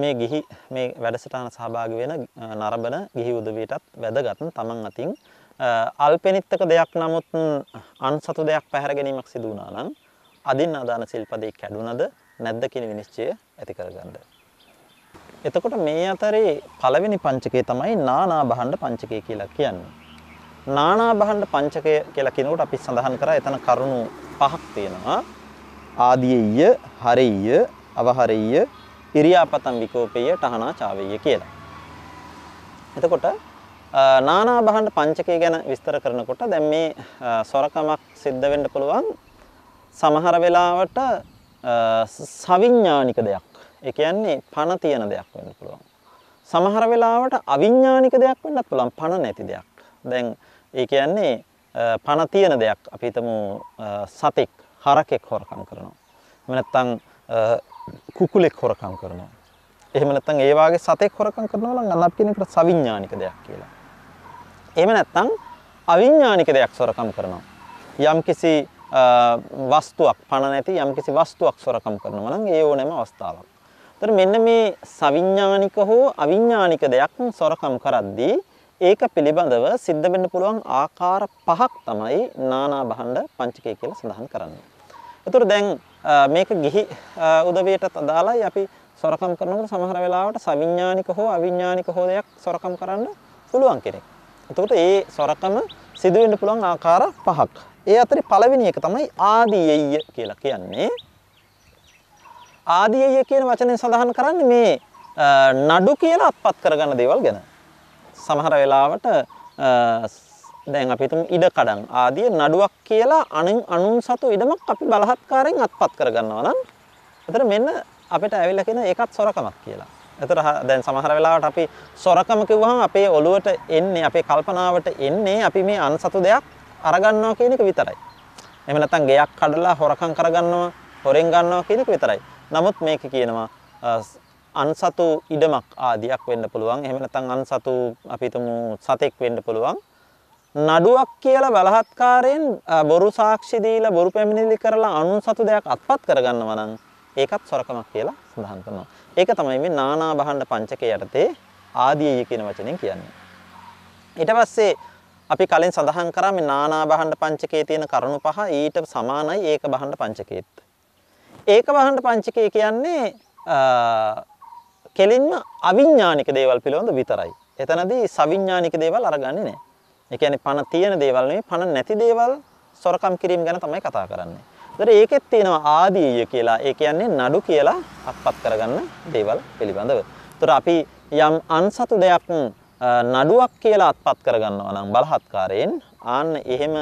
මේ ගිහි මේ වැඩසටහන සහභාගි වෙන නරඹන ගිහි උදවියටත් වැදගත් තමන් අතින් අල්පෙනිත්තක දෙයක් නමුත් අන්සතු දෙයක් පැහැර ගැනීමක් සිදු වුණා නම් අදින් ආදාන සිල්පදේ කැඩුනද නැද්ද කියන විනිශ්චය ඇති කරගන්න. එතකොට මේ අතරේ පළවෙනි පංචකය තමයි නානා භාණ්ඩ පංචකය කියලා කියන්නේ. නානා භාණ්ඩ පංචකය කියලා කියනකොට අපි සඳහන් කරා එතන කරුණු පහක් තියෙනවා. ආදීය, හරිය, අවහරිය, ඉරියාපතම් විකෝපය ටහනා චාවේය කියලා. එතකොට නානා භාණ්ඩ පංචකය ගැන විස්තර කරනකොට දැන් මේ සොරකමක් සිද්ධ වෙන්න පුළුවන් සමහර වෙලාවට සවිඥානික දෙයක්. ඒ කියන්නේ පණ තියෙන දෙයක් වෙන්න පුළුවන්. සමහර වෙලාවට අවිඥානික දෙයක් වෙන්නත් පුළුවන් පණ නැති දෙයක්. දැන් ඒ කියන්නේ පණ තියෙන දෙයක් අපි හිතමු සතෙක් හරකෙක් හොරකම් කරනවා. එහෙම නැත්නම් කුකුලෙක් හොරකම් කරනවා. එහෙම නැත්නම් ඒ වාගේ සතෙක් හොරකම් කරනවා නම් අනප් කියන එකට සවිඥානික දෙයක් කියලා. එහෙම නැත්නම් අවිඥානික දෙයක් හොරකම් කරනවා. යම්කිසි වස්තුවක් පණ නැති යම්කිසි වස්තුවක් හොරකම් කරනවා නම් ඒ ඕනෑම අවස්ථාවක්. ඒතර මෙන්න මේ සවිඥානික හෝ අවිඥානික දෙයක් හොරකම් කරද්දී ඒක පිළිබඳව සිද්ධ වෙන්න පුළුවන් ආකාර පහක් තමයි නානා භණ්ඩ පංචකය කියලා සඳහන් කරන්නේ. ඒතර දැන් මේක ගිහි උදවියටත් අදාළයි අපි සොරකම් කරනකොට සමහර වෙලාවට සවිඥානික හෝ අවිඥානික හෝ දෙයක් සොරකම් කරන්න පුළුවන් කෙනෙක්. එතකොට ඒ සොරකම සිදු වෙන්න පුළුවන් ආකාර පහක්. ඒ අතරේ පළවෙනි එක තමයි ආදීයය කියලා කියන්නේ. ආදීයය කියන වචනේ සඳහන් කරන්නේ මේ නඩු කියලා අත්පත් කරගන්න දේවල් ගැන. සමහර වෙලාවට දැන් අපි හිතමු ඉඩ කඩන් ආදී නඩුවක් කියලා අනුන් අනුන් සතු ඉඩමක් අපි බලහත්කාරයෙන් අත්පත් කරගන්නවා නම් එතන මෙන්න අපිට ඇවිල්ලා කියන ඒකත් සොරකමක් කියලා. එතන දැන් සමහර වෙලාවට අපි සොරකම කිව්වහම අපේ ඔළුවට එන්නේ අපේ කල්පනාවට එන්නේ අපි මේ අන්සතු දෙයක් අරගන්නවා කියන එක විතරයි. එහෙම නැත්නම් ගෙයක් කඩලා හොරකම් කරගන්නවා, හොරෙන් ගන්නවා කියන එක විතරයි. නමුත් මේක කියනවා අන්සතු ඉඩමක් ආදියක් වෙන්න පුළුවන්. එහෙම නැත්නම් අන්සතු අපි හිතමු සතෙක් වෙන්න පුළුවන්. නඩුවක් කියලා බලහත්කාරයෙන් බොරු සාක්ෂි දීලා බොරු පැමිණිලි කරලා අනුන් සතු දෙයක් අත්පත් කරගන්නවා නම් ඒකත් සොරකමක් කියලා සඳහන් කරනවා. ඒක තමයි මේ නානා භහණ්ඩ පංචකය යටතේ ආදීය කියන වචنين කියන්නේ. ඊට පස්සේ අපි කලින් සඳහන් කරා මේ නානා භහණ්ඩ පංචකයේ තියෙන කරුණු පහ ඊට සමානයි ඒක භහණ්ඩ පංචකයේත්. ඒක භහණ්ඩ පංචකය කියන්නේ කෙලින්ම අවිඥානික දේවල් පිළිබඳ විතරයි. එතනදී සවිඥානික දේවල් අරගන්නේ නැහැ. ඒ කියන්නේ පණ තියෙන දේවල් නෙවෙයි පණ නැති දේවල් සොරකම් කිරීම ගැන තමයි කතා කරන්නේ. ඒතර ඒකෙත් තියෙනවා ආදීය කියලා. ඒ කියන්නේ නඩු කියලා අත්පත් කරගන්න දේවල් පිළිබඳව. ඒතර අපි යම් අන්සතු දෙයක් නඩුවක් කියලා අත්පත් කරගන්නවා නම් බලහත්කාරයෙන් ආන්න එහෙම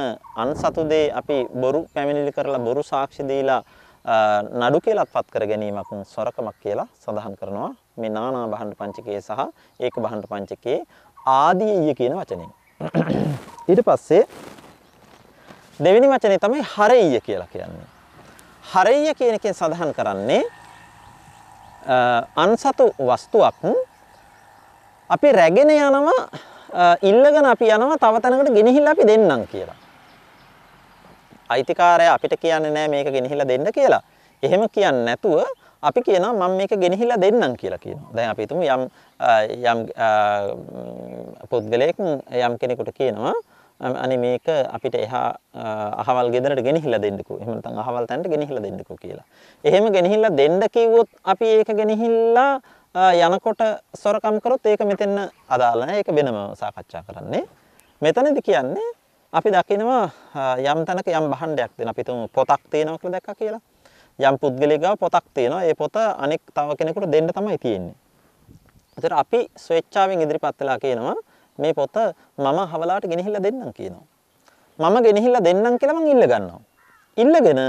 අන්සතු දේ අපි බොරු පැමිණිලි කරලා බොරු සාක්ෂි දීලා නඩු කියලා අත්පත් කර ගැනීමක් සොරකමක් කියලා සඳහන් කරනවා මේ නානා භාණ්ඩ පංචකයේ සහ ඒක භාණ්ඩ පංචකයේ ආදීය කියන වචනේ. ඊට පස්සේ දෙවෙනි වචනේ තමයි හරෙය්‍ය කියලා කියන්නේ. හරෙය්‍ය කියන එකෙන් සඳහන් කරන්නේ අන්සතු වස්තුවක් අපි රැගෙන යනවා ඉල්ලගෙන අපි යනවා තව තැනකට ගෙනහිල්ලා අපි දෙන්නම් කියලා. අයිතිකාරය අපිට කියන්නේ නෑ මේක ගෙනහිල්ලා දෙන්න කියලා. එහෙම කියන්නේ නැතුව අපි කියනවා මම මේක ගෙනහිලා දෙන්නම් කියලා කියනවා. දැන් අපි හිතමු යම් යම් පුද්ගලයෙක් යම් කෙනෙකුට කියනවා අනේ මේක අපිට එහා අහවල් ගෙදරට ගෙනහිලා දෙන්නකෝ. එහෙම නැත්නම් අහවල් තැනට ගෙනහිලා දෙන්නකෝ කියලා. එහෙම ගෙනහිලා දෙන්න කිව්වොත් අපි ඒක ගෙනහිලා යනකොට සොරකම් කරොත් ඒක මෙතන අදාළ නැහැ. ඒක වෙනම සාකච්ඡා කරන්නේ. මෙතනදී කියන්නේ අපි දකිනවා යම් තැනක යම් භාණ්ඩයක් දෙන අපි තුමු පොතක් තියෙනවා කියලා දැක්කා කියලා. යම් පුද්ගලයෙක් ගාව පොතක් තියෙනවා. ඒ පොත අනෙක් තව කෙනෙකුට දෙන්න තමයි තියෙන්නේ. ඒතර අපි ස්වේච්ඡාවෙන් ඉදිරිපත් වෙලා කියනවා මේ පොත මම හවලාට ගෙනහිල්ලා දෙන්නම් කියනවා. මම ගෙනහිල්ලා දෙන්නම් කියලා මං ඉල්ල ගන්නවා. ඉල්ලගෙන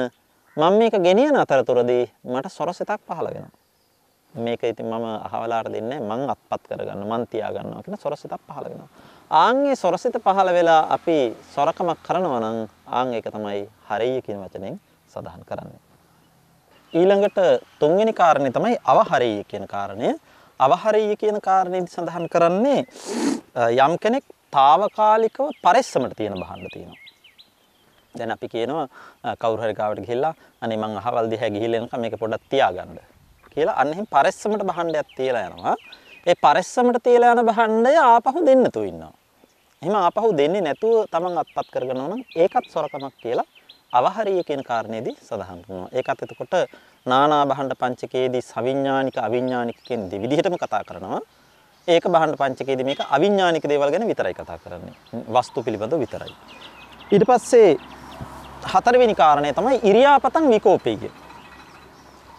මම මේක ගෙනියන අතරතුරදී මට සොරසෙතක් පහළ වෙනවා. මේක ඉතින් මම අහවලාට දෙන්නේ මං අත්පත් කරගන්න මං තියා ගන්නවා කියන සොරසෙතක් පහළ වෙනවා. ආන්ගේ සොරසිත පහළ වෙලා අපි සොරකමක් කරනවා නම් ආන් ඒක තමයි හරිය කියන වචනෙන් සඳහන් කරන්නේ. ඊළඟට තුන්වෙනි කාරණේ තමයි අවහරය කියන කාරණය. අවහරය කියන කාරණේ සඳහන් කරන්නේ යම් කෙනෙක් తాවකාලිකව පරිස්සමට තියෙන බහන්න තියෙනවා. දැන් අපි කියනවා කවුරු හරි ගාවට ගිහිල්ලා අනේ මං අහවල් දිහා ගිහිල්ලා එනකම් මේක පොඩ්ඩක් තියාගන්න කියලා අන්න එහෙන් පරිස්සමට බහණ්ඩයක් තියලා යනවා. ඒ පරිස්සමට තියලා යන බහණ්ඩය ආපහු දෙන්නතු ඉන්නවා. එහෙම ආපහු දෙන්නේ නැතුව තමන් අත්පත් කරගෙන නම් ඒකත් සොරකමක් කියලා අවහරිය කියන කාරණේදී සඳහන් කරනවා. ඒකත් එතකොට නානා භණ්ඩ පංචකයේදී සවිඥානික අවිඥානික කියන දෙවිදිහටම කතා කරනවා. ඒක භණ්ඩ පංචකයේදී මේක අවිඥානික දේවල් ගැන විතරයි කතා කරන්නේ. වස්තු පිළිබඳව විතරයි. ඊට පස්සේ හතරවෙනි කාරණය තමයි ඉරියාපතන් විකෝපය කිය.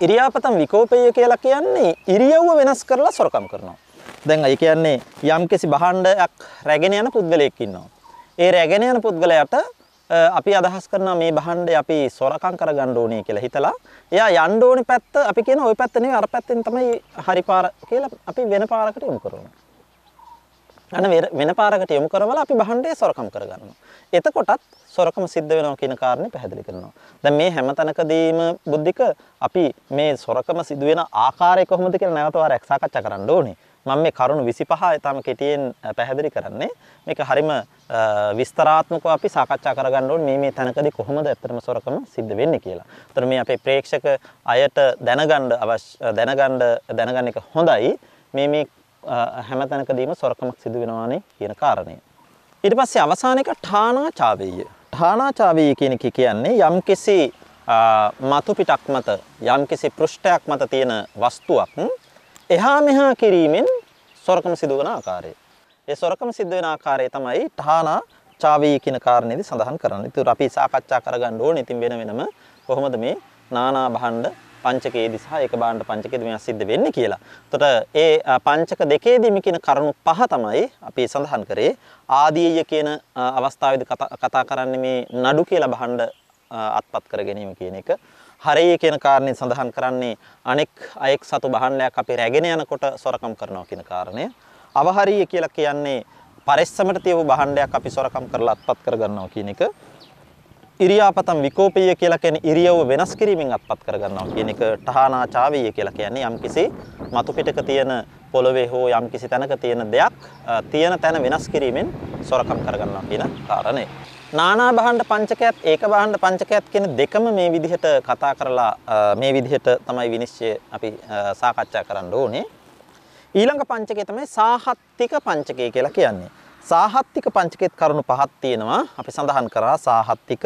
ඉරියාපතන් විකෝපය කියලා කියන්නේ ඉරියව්ව වෙනස් කරලා සොරකම් කරනවා. දැන් අය කියන්නේ යම්කිසි භාණ්ඩයක් රැගෙන යන පුද්ගලයෙක් ඉන්නවා. ඒ රැගෙන යන පුද්ගලයාට අපි අදහස් කරනවා මේ භාණ්ඩේ අපි සොරකම් කරගන්න ඕනේ කියලා හිතලා එයා යන්න ඕනේ පැත්ත අපි කියන ওই පැත්ත නෙවෙයි අර පැත්තෙන් තමයි හරි පාර කියලා අපි වෙන පාරකට යොමු කරනවා. අන වෙන පාරකට යොමු කරවලා අපි භාණ්ඩේ සොරකම් කරගන්නවා. එතකොටත් සොරකම සිද්ධ වෙනවා කියන කාරණේ පැහැදිලි කරනවා. දැන් මේ හැමතැනකදීම බුද්ධික අපි මේ සොරකම සිදුවෙන ආකාරය කොහොමද කියලා නැවත වාරයක් සාකච්ඡා කරන්න ඕනේ. මම මේ කරුණු 25 ඊටම කෙටියෙන් පැහැදිලි කරන්නේ. මේක හරිම විස්තරාත්මකව අපි සාකච්ඡා කරගන්න ඕනේ මේ මේ තැනකදී කොහොමද ඇත්තටම සොරකම සිද්ධ වෙන්නේ කියලා. ඒතර මේ අපේ ප්‍රේක්ෂක අයට දැනගන්න අවශ්‍ය දැනගන්න දැනගන්න එක හොඳයි. මේ මේ හැම තැනකදීම සොරකමක් සිදු වෙනවානේ කියන කාරණය. ඊට පස්සේ අවසාන එක ඨානාචාවේය. ඨානාචාවේය කියන එක කියන්නේ යම්කිසි මතු පිටක් මත යම්කිසි පෘෂ්ඨයක් මත තියෙන වස්තුවක් එහා මෙහා කිරීමෙන් සොරකම සිදුවන ආකාරය. ඒ සොරකම සිද්ධ වෙන ආකාරය තමයි තහනා චාවී කියන කාරණේදී සඳහන් කරන්නේ. ඉතින් අපි සාකච්ඡා කරගන්න ඕනේ. ඉතින් වෙන වෙනම කොහොමද මේ නානා භාණ්ඩ පංචකයේදී සහ එක භාණ්ඩ පංචකයේදී මේවා සිද්ධ වෙන්නේ කියලා. එතකොට ඒ පංචක දෙකේදීම කියන කරුණු පහ තමයි අපි සඳහන් කරේ. ආදීය කියන අවස්ථාවේදී කතා කරන්නේ මේ නඩු කියලා භාණ්ඩ අත්පත් කර ගැනීම කියන එක. හරේ කියන කාරණේ සඳහන් කරන්නේ අනෙක් අයෙක් සතු බහන්ලයක් අපි රැගෙන යනකොට සොරකම් කරනවා කියන කාරණය. අවහරිය කියලා කියන්නේ පරිස්සමට තියපු බහන්ඩයක් අපි සොරකම් කරලා අත්පත් කරගන්නවා කියන එක. ඉරියාපතම් විකෝපීය කියලා කියන්නේ ඉරියව්ව වෙනස් කිරීමෙන් අත්පත් කරගන්නවා කියන එක. ඨානාචාවීය කියලා කියන්නේ යම්කිසි මතු පිටක තියෙන පොළවේ හෝ යම්කිසි තැනක තියෙන දෙයක් තියෙන තැන වෙනස් කිරීමෙන් සොරකම් කරගන්නවා කියන කාරණේ. නානා භාණ්ඩ පංචකයත් ඒක භාණ්ඩ පංචකයත් කියන දෙකම මේ විදිහට කතා කරලා මේ විදිහට තමයි විනිශ්චය අපි සාකච්ඡා කරන්න ඕනේ. ඊළඟ පංචකය තමයි සාහත්තික පංචකය කියලා කියන්නේ. සාහත්තික පංචකෙත් කරුණු පහක් තියෙනවා. අපි සඳහන් කරා සාහත්තික,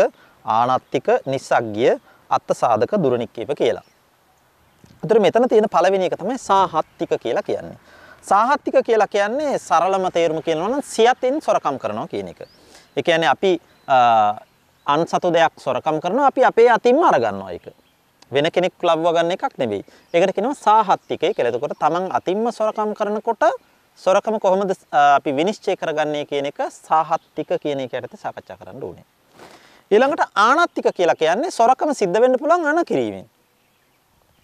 ආනත්තික, නිස්සග්ගිය, අත්සාධක, දුරනික්කීප කියලා. අතර මෙතන තියෙන පළවෙනි එක තමයි සාහත්තික කියලා කියන්නේ. සාහත්තික කියලා කියන්නේ සරලම තේරුම කියනවා නම් සියතින් සොරකම් කරනවා කියන එක. ඒ කියන්නේ අපි අන්සතු දෙයක් සොරකම් කරනවා අපි අපේ අතින්ම අරගන්නවා ඒක. වෙන කෙනෙක් ලබ්ව ගන්න එකක් නෙවෙයි. ඒකට කියනවා සාහත්තිකය කියලා. එතකොට තමන් අතින්ම සොරකම් කරනකොට සොරකම කොහොමද අපි විනිශ්චය කරගන්නේ කියන එක සාහත්තික කියන එක යටතේ සාකච්ඡා කරන්න ඕනේ. ඊළඟට ආනත්තික කියලා කියන්නේ සොරකම සිද්ධ වෙන්න පුළුවන් අන කිරීමෙන්.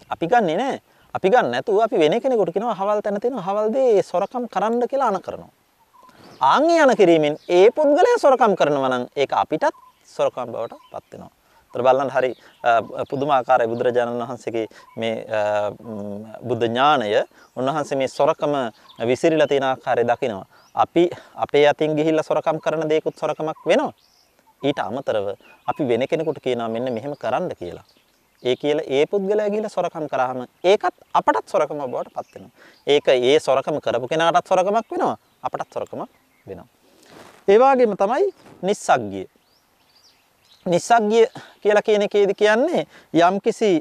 අපි ගන්නෙ නෑ. අපි ගන්න නැතුව අපි වෙන කෙනෙකුට කියනවා හවල් තැන තියෙනවා හවල් දේ සොරකම් කරන්න කියලා අන කරනවා. ආන් යන කිරීමෙන් ඒ පුද්ගලයා සොරකම් කරනවා නම් ඒක අපිටත් සොරකම් බවට පත් වෙනවා. ඒතර බලන්න හරි පුදුමාකාරයි බුදුරජාණන් වහන්සේගේ මේ බුද්ධ ඥාණය උන්වහන්සේ මේ සොරකම විසිරීලා තියෙන ආකාරය දකිනවා. අපි අපේ අතින් ගිහිල්ලා සොරකම් කරන දේකුත් සොරකමක් වෙනවා. ඊට අමතරව අපි වෙන කෙනෙකුට කියනවා මෙන්න මෙහෙම කරන්න කියලා. ඒ කියලා ඒ පුද්ගලයා ගිහිල්ලා සොරකම් කරාම ඒකත් අපටත් සොරකම බවට පත් වෙනවා. ඒක ඒ සොරකම කරපු කෙනාටත් සොරකමක් වෙනවා. අපටත් සොරකමක් වෙනවා. ඒවාගේම තමයි නිස්සක්ගිය. නිස්සක්ගිය කියලා කියන එකේද කියන්නේ යම්කිසි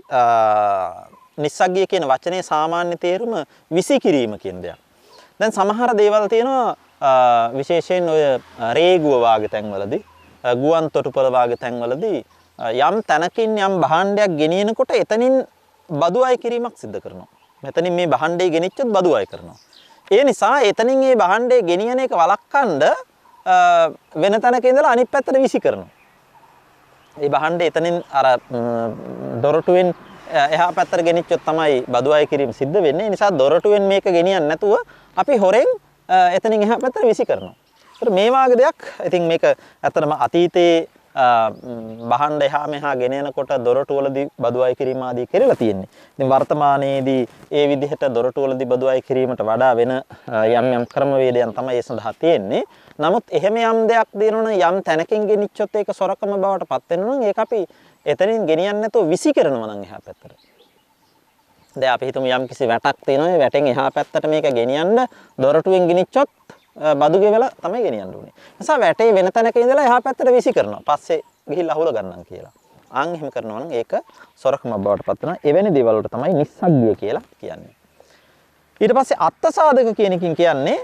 නිස්සක්ගිය කියන වචනේ සාමාන්‍ය තේරුම විසිකිරීම කියන දෙයක්. දැන් සමහර දේවල් තියෙනවා විශේෂයෙන් ඔය රේගුව වාගේ තැන්වලදී ගුවන් තොටුපළ වාගේ තැන්වලදී යම් තැනකින් යම් භාණ්ඩයක් ගෙනියනකොට එතනින් බදු අය කිරීමක් සිද්ධ කරනවා. මෙතනින් මේ භාණ්ඩය ගෙනිච්චොත් බදු අය කරනවා. ඒ නිසා එතනින් ඒ භාණ්ඩය ගෙනියන එක වළක්වන්න වෙන තැනක ඉඳලා අනිත් පැත්තට විසි කරනවා. ඒ බහන්ඩ එතනින් අර දොරටුවෙන් එහා පැත්තර ගෙනනිච්චොත් තමයි බදු අය කිරීම සිද්ධ වෙන්නේ නිසා දොරටුවෙන් මේක ගෙනියන්න නැතුව අපි හොරෙන් එතනින් එහා පැත්තර විසි කරනවා. මේවාගේ දෙයක් ඉතින් මේක ඇත්තටම අතීතයේ බහන්ඩ එහා මෙහා ගෙනනකොට දොරටුවලදී බදු අය කිරීම ආදී කරලා තියෙන්නේ. ඉතින් වර්තමානයේදී ඒ විදිහට දොරටුවලදී බදු අය කිරීමට වඩා වෙන යම් යම් ක්‍රමවේදයන් තමයි ඒ සඳහා තියෙන්නේ. නමුත් එහෙම යම් දෙයක් දිනන යම් තැනකින් ගෙනිච්චොත් ඒක සොරකම බවට පත් වෙනවා නම් ඒක අපි එතනින් ගෙනියන්නේ නැතුව විසි කරනවා නම් එහා පැත්තට. දැන් අපි හිතමු යම් කිසි වැටක් තියෙනවා. ඒ වැටෙන් එහා පැත්තට මේක ගෙනියන්න දොරටුවෙන් ගිනිච්චොත් බදු ගෙවලා තමයි ගෙනියන්න ඕනේ. නිසා වැටේ වෙන තැනක ඉඳලා එහා පැත්තට වීසි කරනවා. පස්සේ ගිහිල්ලා අහුල ගන්නම් කියලා. ආන් එහෙම කරනවා නම් ඒක සොරකමක් බවට පත් වෙනවා. එවැනි දේවල් වලට තමයි නිස්සග්ගිය කියලා කියන්නේ. ඊට පස්සේ අත්ත සාධක කියන එකකින් කියන්නේ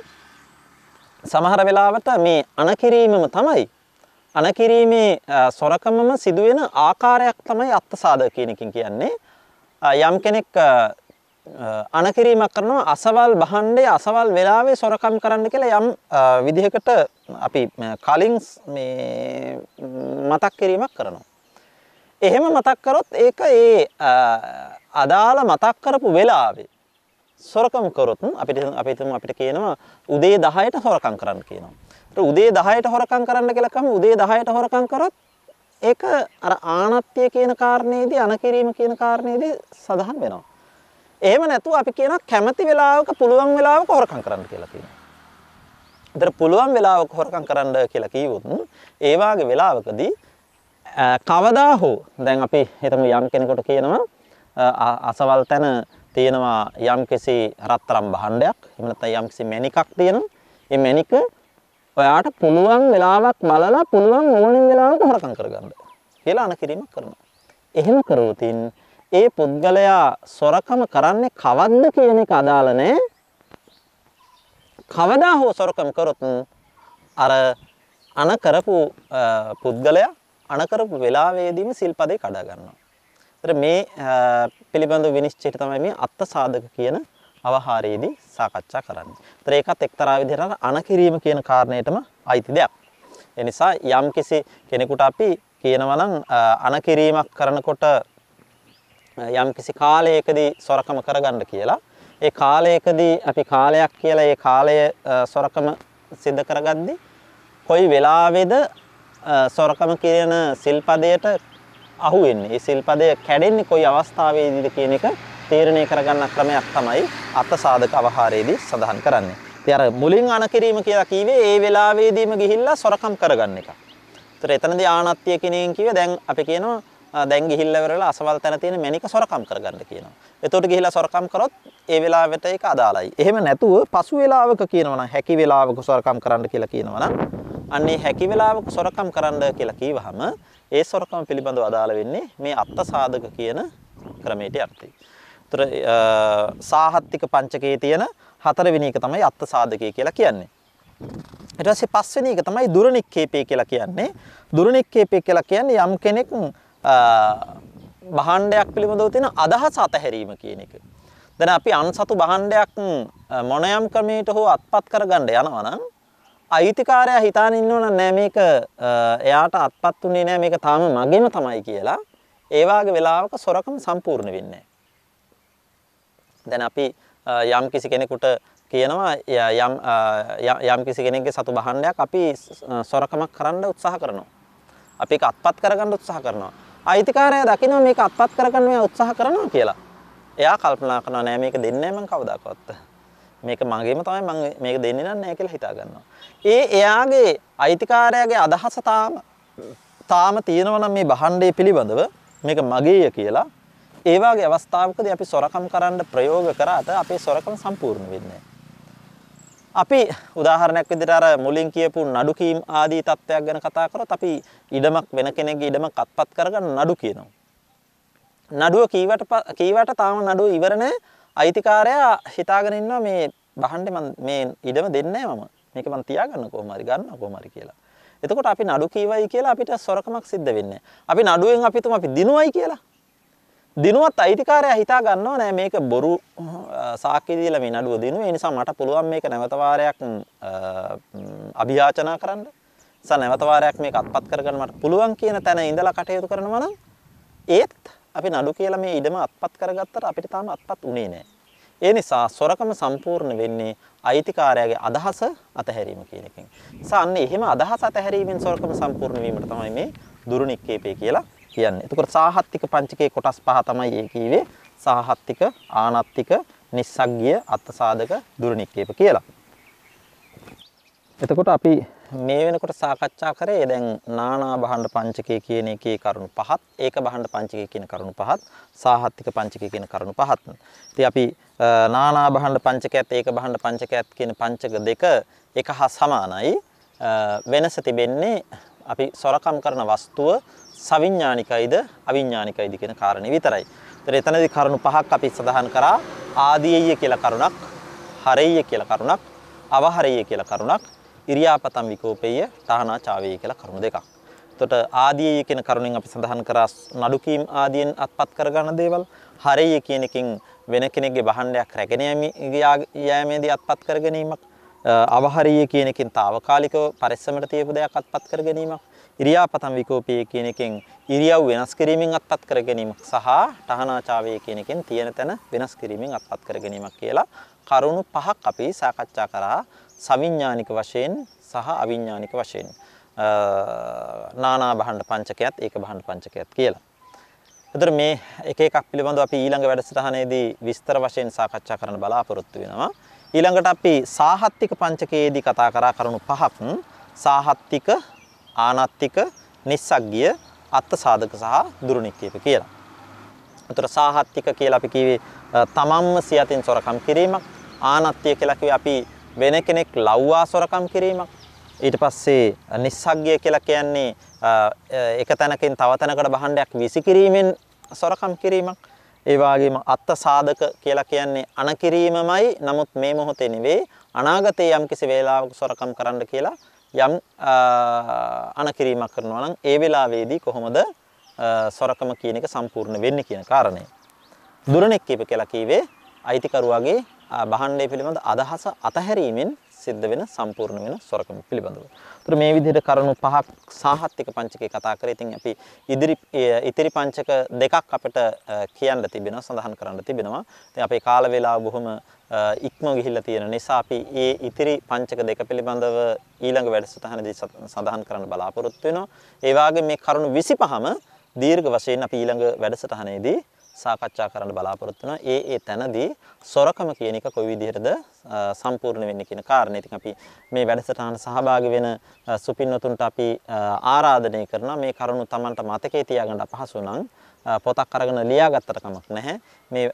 සමහර වෙලාවට මේ අනකිරීමම තමයි අනකිරීමේ සොරකමම සිදුවෙන ආකාරයක් තමයි අත්ත සාධක කියන එකකින් කියන්නේ. යම් කෙනෙක් අනකිරීමක් කරනවා අසවල් බහන්ඩේ අසවල් වෙලාවේ සොරකම් කරන්න කියලා යම් විදිහකට අපි කලින් මතක් කිරීමක් කරනවා. එහෙම මතක් කරොත් ඒක ඒ අදාළ මතක් කරපු වෙලාවේ සොරකම් කරොත් අපිට අපිට අපිට කියනවා උදේ 10ට හොරකම් කරන්න කියනවා. උදේ 10ට හොරකම් කරන්න කියලා කම උදේ 10ට හොරකම් කරොත් ඒක අර ආනත්ය කියන කාරණේදී අනකිරීම කියන කාරණේදී සඳහන් වෙනවා. එහෙම නැතුව අපි කියනවා කැමති වෙලාවක පුළුවන් වෙලාවක හොරකම් කරන්න කියලා කියනවා. ඒතර පුළුවන් වෙලාවක හොරකම් කරන්න කියලා කිව්වොත් ඒ වාගේ වෙලාවකදී කවදා හෝ දැන් අපි හිතමු යම් කෙනෙකුට කියනවා අසවල් තැන තියෙනවා යම් කිසි රත්තරම් භාණ්ඩයක් එහෙම නැත්නම් යම් කිසි මැණිකක් තියෙනවා. ඒ මැණික ඔයාට පුළුවන් වෙලාවක් මලලා පුළුවන් ඕනෙම වෙලාවක හොරකම් කරගන්න කියලා අනකිරීමක් කරනවා. එහෙම කරොතින් ඒ පුද්ගලයා සොරකම කරන්නේ කවද්ද කියන එක අදාළ නැහැ. කවදා හෝ සොරකම් කරොත් අර අන කරපු පුද්ගලයා අන කරපු වෙලාවේදීම සිල්පදේ කඩා ගන්නවා. ඒතර මේ පිළිබඳ විනිශ්චයට තමයි මේ අත්ත සාධක කියන අවහාරයේදී සාකච්ඡා කරන්නේ. ඒතර ඒකත් එක්තරා විදිහට අන කිරීම කියන කාරණයටම අයිති දෙයක්. එනිසා යම් කිසි කෙනෙකුට අපි කියනවා නම් අන කිරීමක් කරනකොට යම් කිසි කාලයකදී සොරකම කරගන්න කියලා. ඒ කාලයකදී අපි කාලයක් කියලා ඒ කාලය සොරකම සිද්ධ කරගද්දී කොයි වෙලාවේද සොරකම කියන සිල්පදයට අහු වෙන්නේ. ඒ සිල්පදය කැඩෙන්නේ කොයි අවස්ථාවේදීද කියන එක තීරණය කරගන්න ක්‍රමයක් තමයි අත්සාධක අවහාරයේදී සඳහන් කරන්නේ. ඉතින් අර මුලින් අණ කිරීම කියලා කිව්වේ ඒ වෙලාවේදීම ගිහිල්ලා සොරකම් කරගන්න එක. ඒතර එතනදී ආනත්ය කෙනෙන් කිව්වේ දැන් අපි කියනවා දැන් ගිහිල්ලා ඉවරලා අසවල් තැන තියෙන මැනික සොරකම් කරගන්න කියනවා. එතකොට ගිහිල්ලා සොරකම් කරොත් ඒ වෙලාවට ඒක අදාළයි. එහෙම නැතුව පසු වෙලාවක කියනවා නම් හැකි වෙලාවක සොරකම් කරන්න කියලා කියනවා නම් අන්නේ හැකි වෙලාවක සොරකම් කරන්න කියලා කීවහම ඒ සොරකම පිළිබඳව අදාළ වෙන්නේ මේ අත්ත සාධක කියන ක්‍රමයට යටතේ. උතර සාහත්තික පංචකයේ තියෙන හතරවෙනි එක තමයි අත්ත සාධකය කියලා කියන්නේ. ඊට පස්සේ පස්වෙනි එක තමයි දුරනික්කේපය කියලා කියන්නේ. දුරනික්කේපය කියලා කියන්නේ යම් කෙනෙක් බහන්ඩයක් පිළිබඳව තියෙන අදහස අතහැරීම කියන එක. දැන් අපි අන්සතු බහන්ඩයක් මොනයම් ක්‍රමයකට හෝ අත්පත් කරගන්න යනවා නම් අයිතිකාරයා හිතාන ඉන්නවනම් නෑ මේක එයාට අත්පත් උනේ නෑ මේක තාම මගේම තමයි කියලා ඒ වාගේ වෙලාවක සොරකම සම්පූර්ණ වෙන්නේ නෑ. දැන් අපි යම් කිසි කෙනෙකුට කියනවා යම් යම් කිසි කෙනෙක්ගේ සතු බහන්ඩයක් අපි සොරකමක් කරන්න උත්සාහ කරනවා. අපි ඒක අත්පත් කරගන්න උත්සාහ කරනවා. අයිතිකාරය දකිනවා මේක අත්පත් කරගන්න මෙයා උත්සාහ කරනවා කියලා. එයා කල්පනා කරනවා නෑ මේක දෙන්නේ නෑ මං කවදාකවත්. මේක මගේම තමයි මම මේක දෙන්නේ නෑ කියලා හිතා ගන්නවා. ඒ එයාගේ අයිතිකාරයාගේ අදහස තාම තාම තියෙනවා නම් මේ භාණ්ඩය පිළිබඳව මේක මගේය කියලා ඒ වගේ අවස්ථාවකදී අපි සොරකම් කරන්න ප්‍රයෝග කරාට අපේ සොරකම් සම්පූර්ණ වෙන්නේ නැහැ. අපි උදාහරණයක් විදිහට අර මුලින් කියපු නඩු කීම් ආදී තත්ත්වයක් ගැන කතා කරොත් අපි ඉඩමක් වෙන කෙනෙක්ගේ ඉඩමක් අත්පත් කරගන්න නඩු කියනවා. නඩුව කීවට කීවට තාම නඩුව ඉවර නැහැ. අයිතිකාරයා හිතාගෙන ඉන්නවා මේ බහන්නේ මම මේ ඉඩම දෙන්නේ නැහැ මම. මේක මම තියාගන්න කොහොම හරි ගන්න කොහොම හරි කියලා. එතකොට අපි නඩු කීවයි කියලා අපිට සොරකමක් සිද්ධ වෙන්නේ. අපි නඩුවෙන් අපි තුම අපි දිනුවයි කියලා. දිනුවත් අයිතිකාරයා හිතා ගන්නවා නෑ මේක බොරු සාක්කි දීලා මේ නඩුව දිනුව. ඒ නිසා මට පුළුවන් මේක නැවත වාරයක් අභියාචනා කරන්න. සා නැවත වාරයක් මේක අත්පත් කරගන්න මට පුළුවන් කියන තැන ඉඳලා කටයුතු කරනවා නම් ඒත් අපි නඩු කියලා මේ ඉඩම අත්පත් කරගත්තට අපිට තාම අත්පත් උනේ නෑ. ඒ නිසා සොරකම සම්පූර්ණ වෙන්නේ අයිතිකාරයාගේ අදහස අතහැරීම කියන එකෙන්. සා අන්න එහෙම අදහස අතහැරීමෙන් සොරකම සම්පූර්ණ වීමට තමයි මේ දුරුනික්කේපේ කියලා කියන්නේ. එතකොට සාහත්තික පංචකයේ කොටස් පහ තමයි ඒ කියවේ. සාහත්තික, ආනත්තික, නිස්සග්ගිය, අත්සාධක, දුරනික්කේප කියලා. එතකොට අපි මේ වෙනකොට සාකච්ඡා කරේ දැන් නානා භාණ්ඩ පංචකය කියන එකේ කරුණු පහත්, ඒක භාණ්ඩ පංචකය කියන කරුණු පහත්, සාහත්තික පංචකය කියන කරුණු පහත්. ඉතින් අපි නානා භාණ්ඩ පංචකයත් ඒක භාණ්ඩ පංචකයත් කියන පංචක දෙක එක හා සමානයි. වෙනස තිබෙන්නේ අපි සොරකම් කරන වස්තුව සවිඥානිකයිද අවිඥානිකයිද කියන කාරණේ විතරයි. ඒතර එතනදී කරුණු පහක් අපි සඳහන් කරා ආදීයය කියලා කරුණක්, හරෙය්‍ය කියලා කරුණක්, අවහරෙය්‍ය කියලා කරුණක්, ඉරියාපතම් විකෝපෙය්‍ය, තහනාචාවේය කියලා කරුණු දෙකක්. එතකොට ආදීයය කියන කරුණෙන් අපි සඳහන් කරා නඩුකීම් ආදීන් අත්පත් කරගන්න දේවල්, හරෙය්‍ය කියන එකෙන් වෙන කෙනෙක්ගේ භාණ්ඩයක් රැගෙන යෑමේදී අත්පත් කර ගැනීමක්, අවහරීය කියන එකෙන් తాවකාලිකව පරිස්සමට තියපු දෙයක් අත්පත් කර ගැනීමක් ඉරියාපතම් විකෝපයේ කියන එකෙන් ඉරියව් වෙනස් කිරීමෙන් අත්පත් කර ගැනීමක් සහ තහනාචාවය කියන එකෙන් තියෙන තැන වෙනස් කිරීමෙන් අත්පත් කර ගැනීමක් කියලා කරුණු පහක් අපි සාකච්ඡා කරා සවිඥානික වශයෙන් සහ අවිඥානික වශයෙන් නානා භාණ්ඩ පංචකයත් ඒක භාණ්ඩ පංචකයත් කියලා. එතකොට මේ එක එකක් පිළිබඳව අපි ඊළඟ වැඩසටහනේදී විස්තර වශයෙන් සාකච්ඡා කරන්න බලාපොරොත්තු වෙනවා. ඊළඟට අපි සාහත්තික පංචකයේදී කතා කරා කරුණු පහක් සාහත්තික ආනත්තික නිස්සග්ගිය අත්ත සාධක සහ දුරුනික්කීප කියලා. උතර සාහත්තික කියලා අපි කිව්වේ තමන්ම සියතින් සොරකම් කිරීමක්. ආනත්තිය කියලා කිව්වේ අපි වෙන කෙනෙක් ලව්වා සොරකම් කිරීමක්. ඊට පස්සේ නිස්සග්ගිය කියලා කියන්නේ එක තැනකින් තව තැනකට භාණ්ඩයක් විසිකිරීමෙන් සොරකම් කිරීමක්. ඒ වගේම අත්ත සාධක කියලා කියන්නේ අණ කිරීමමයි. නමුත් මේ මොහොතේ නෙවෙයි අනාගතයේ යම්කිසි වේලාවක සොරකම් කරන්න කියලා යම් අනකිරීමක් කරනවා නම් ඒ වෙලාවේදී කොහොමද සොරකම කියන එක සම්පූර්ණ වෙන්නේ කියන කාරණය. දුරණෙක් කීප කියලා කීවේ අයිතිකරුවාගේ භාණ්ඩය පිළිබඳ අදහස අතහැරීමෙන් සිද්ධ වෙන සම්පූර්ණ වෙන සොරකම පිළිබඳව. ඒතර මේ විදිහට කරුණු පහක් සාහත්තික පංචකේ කතා කරේ. ඉතින් අපි ඉදිරි ඉතිරි පංචක දෙකක් අපිට කියන්න තිබෙනවා, සඳහන් කරන්න තිබෙනවා. ඉතින් අපේ කාල වේලාව බොහොම ඉක්ම ගිහිල්ලා තියෙන නිසා අපි මේ ඉතිරි පංචක දෙක පිළිබඳව ඊළඟ වැඩසටහනදී සඳහන් කරන්න බලාපොරොත්තු වෙනවා. ඒ වගේ මේ කරුණු 25ම දීර්ඝ වශයෙන් අපි ඊළඟ වැඩසටහනේදී සාකච්ඡා කරන්න බලාපොරොත්තු වෙනවා. ඒ ඒ තැනදී සොරකම කියන එක කොයි විදිහටද සම්පූර්ණ වෙන්නේ කියන කාරණේ. ඉතින් අපි මේ වැඩසටහන සහභාගී වෙන සුපින්නතුන්ට අපි ආරාධනය කරනවා මේ කරුණු Tamanට මතකයේ තියාගන්න අපහසු නම් පොතක් අරගෙන ලියාගත්තට කමක් නැහැ. මේ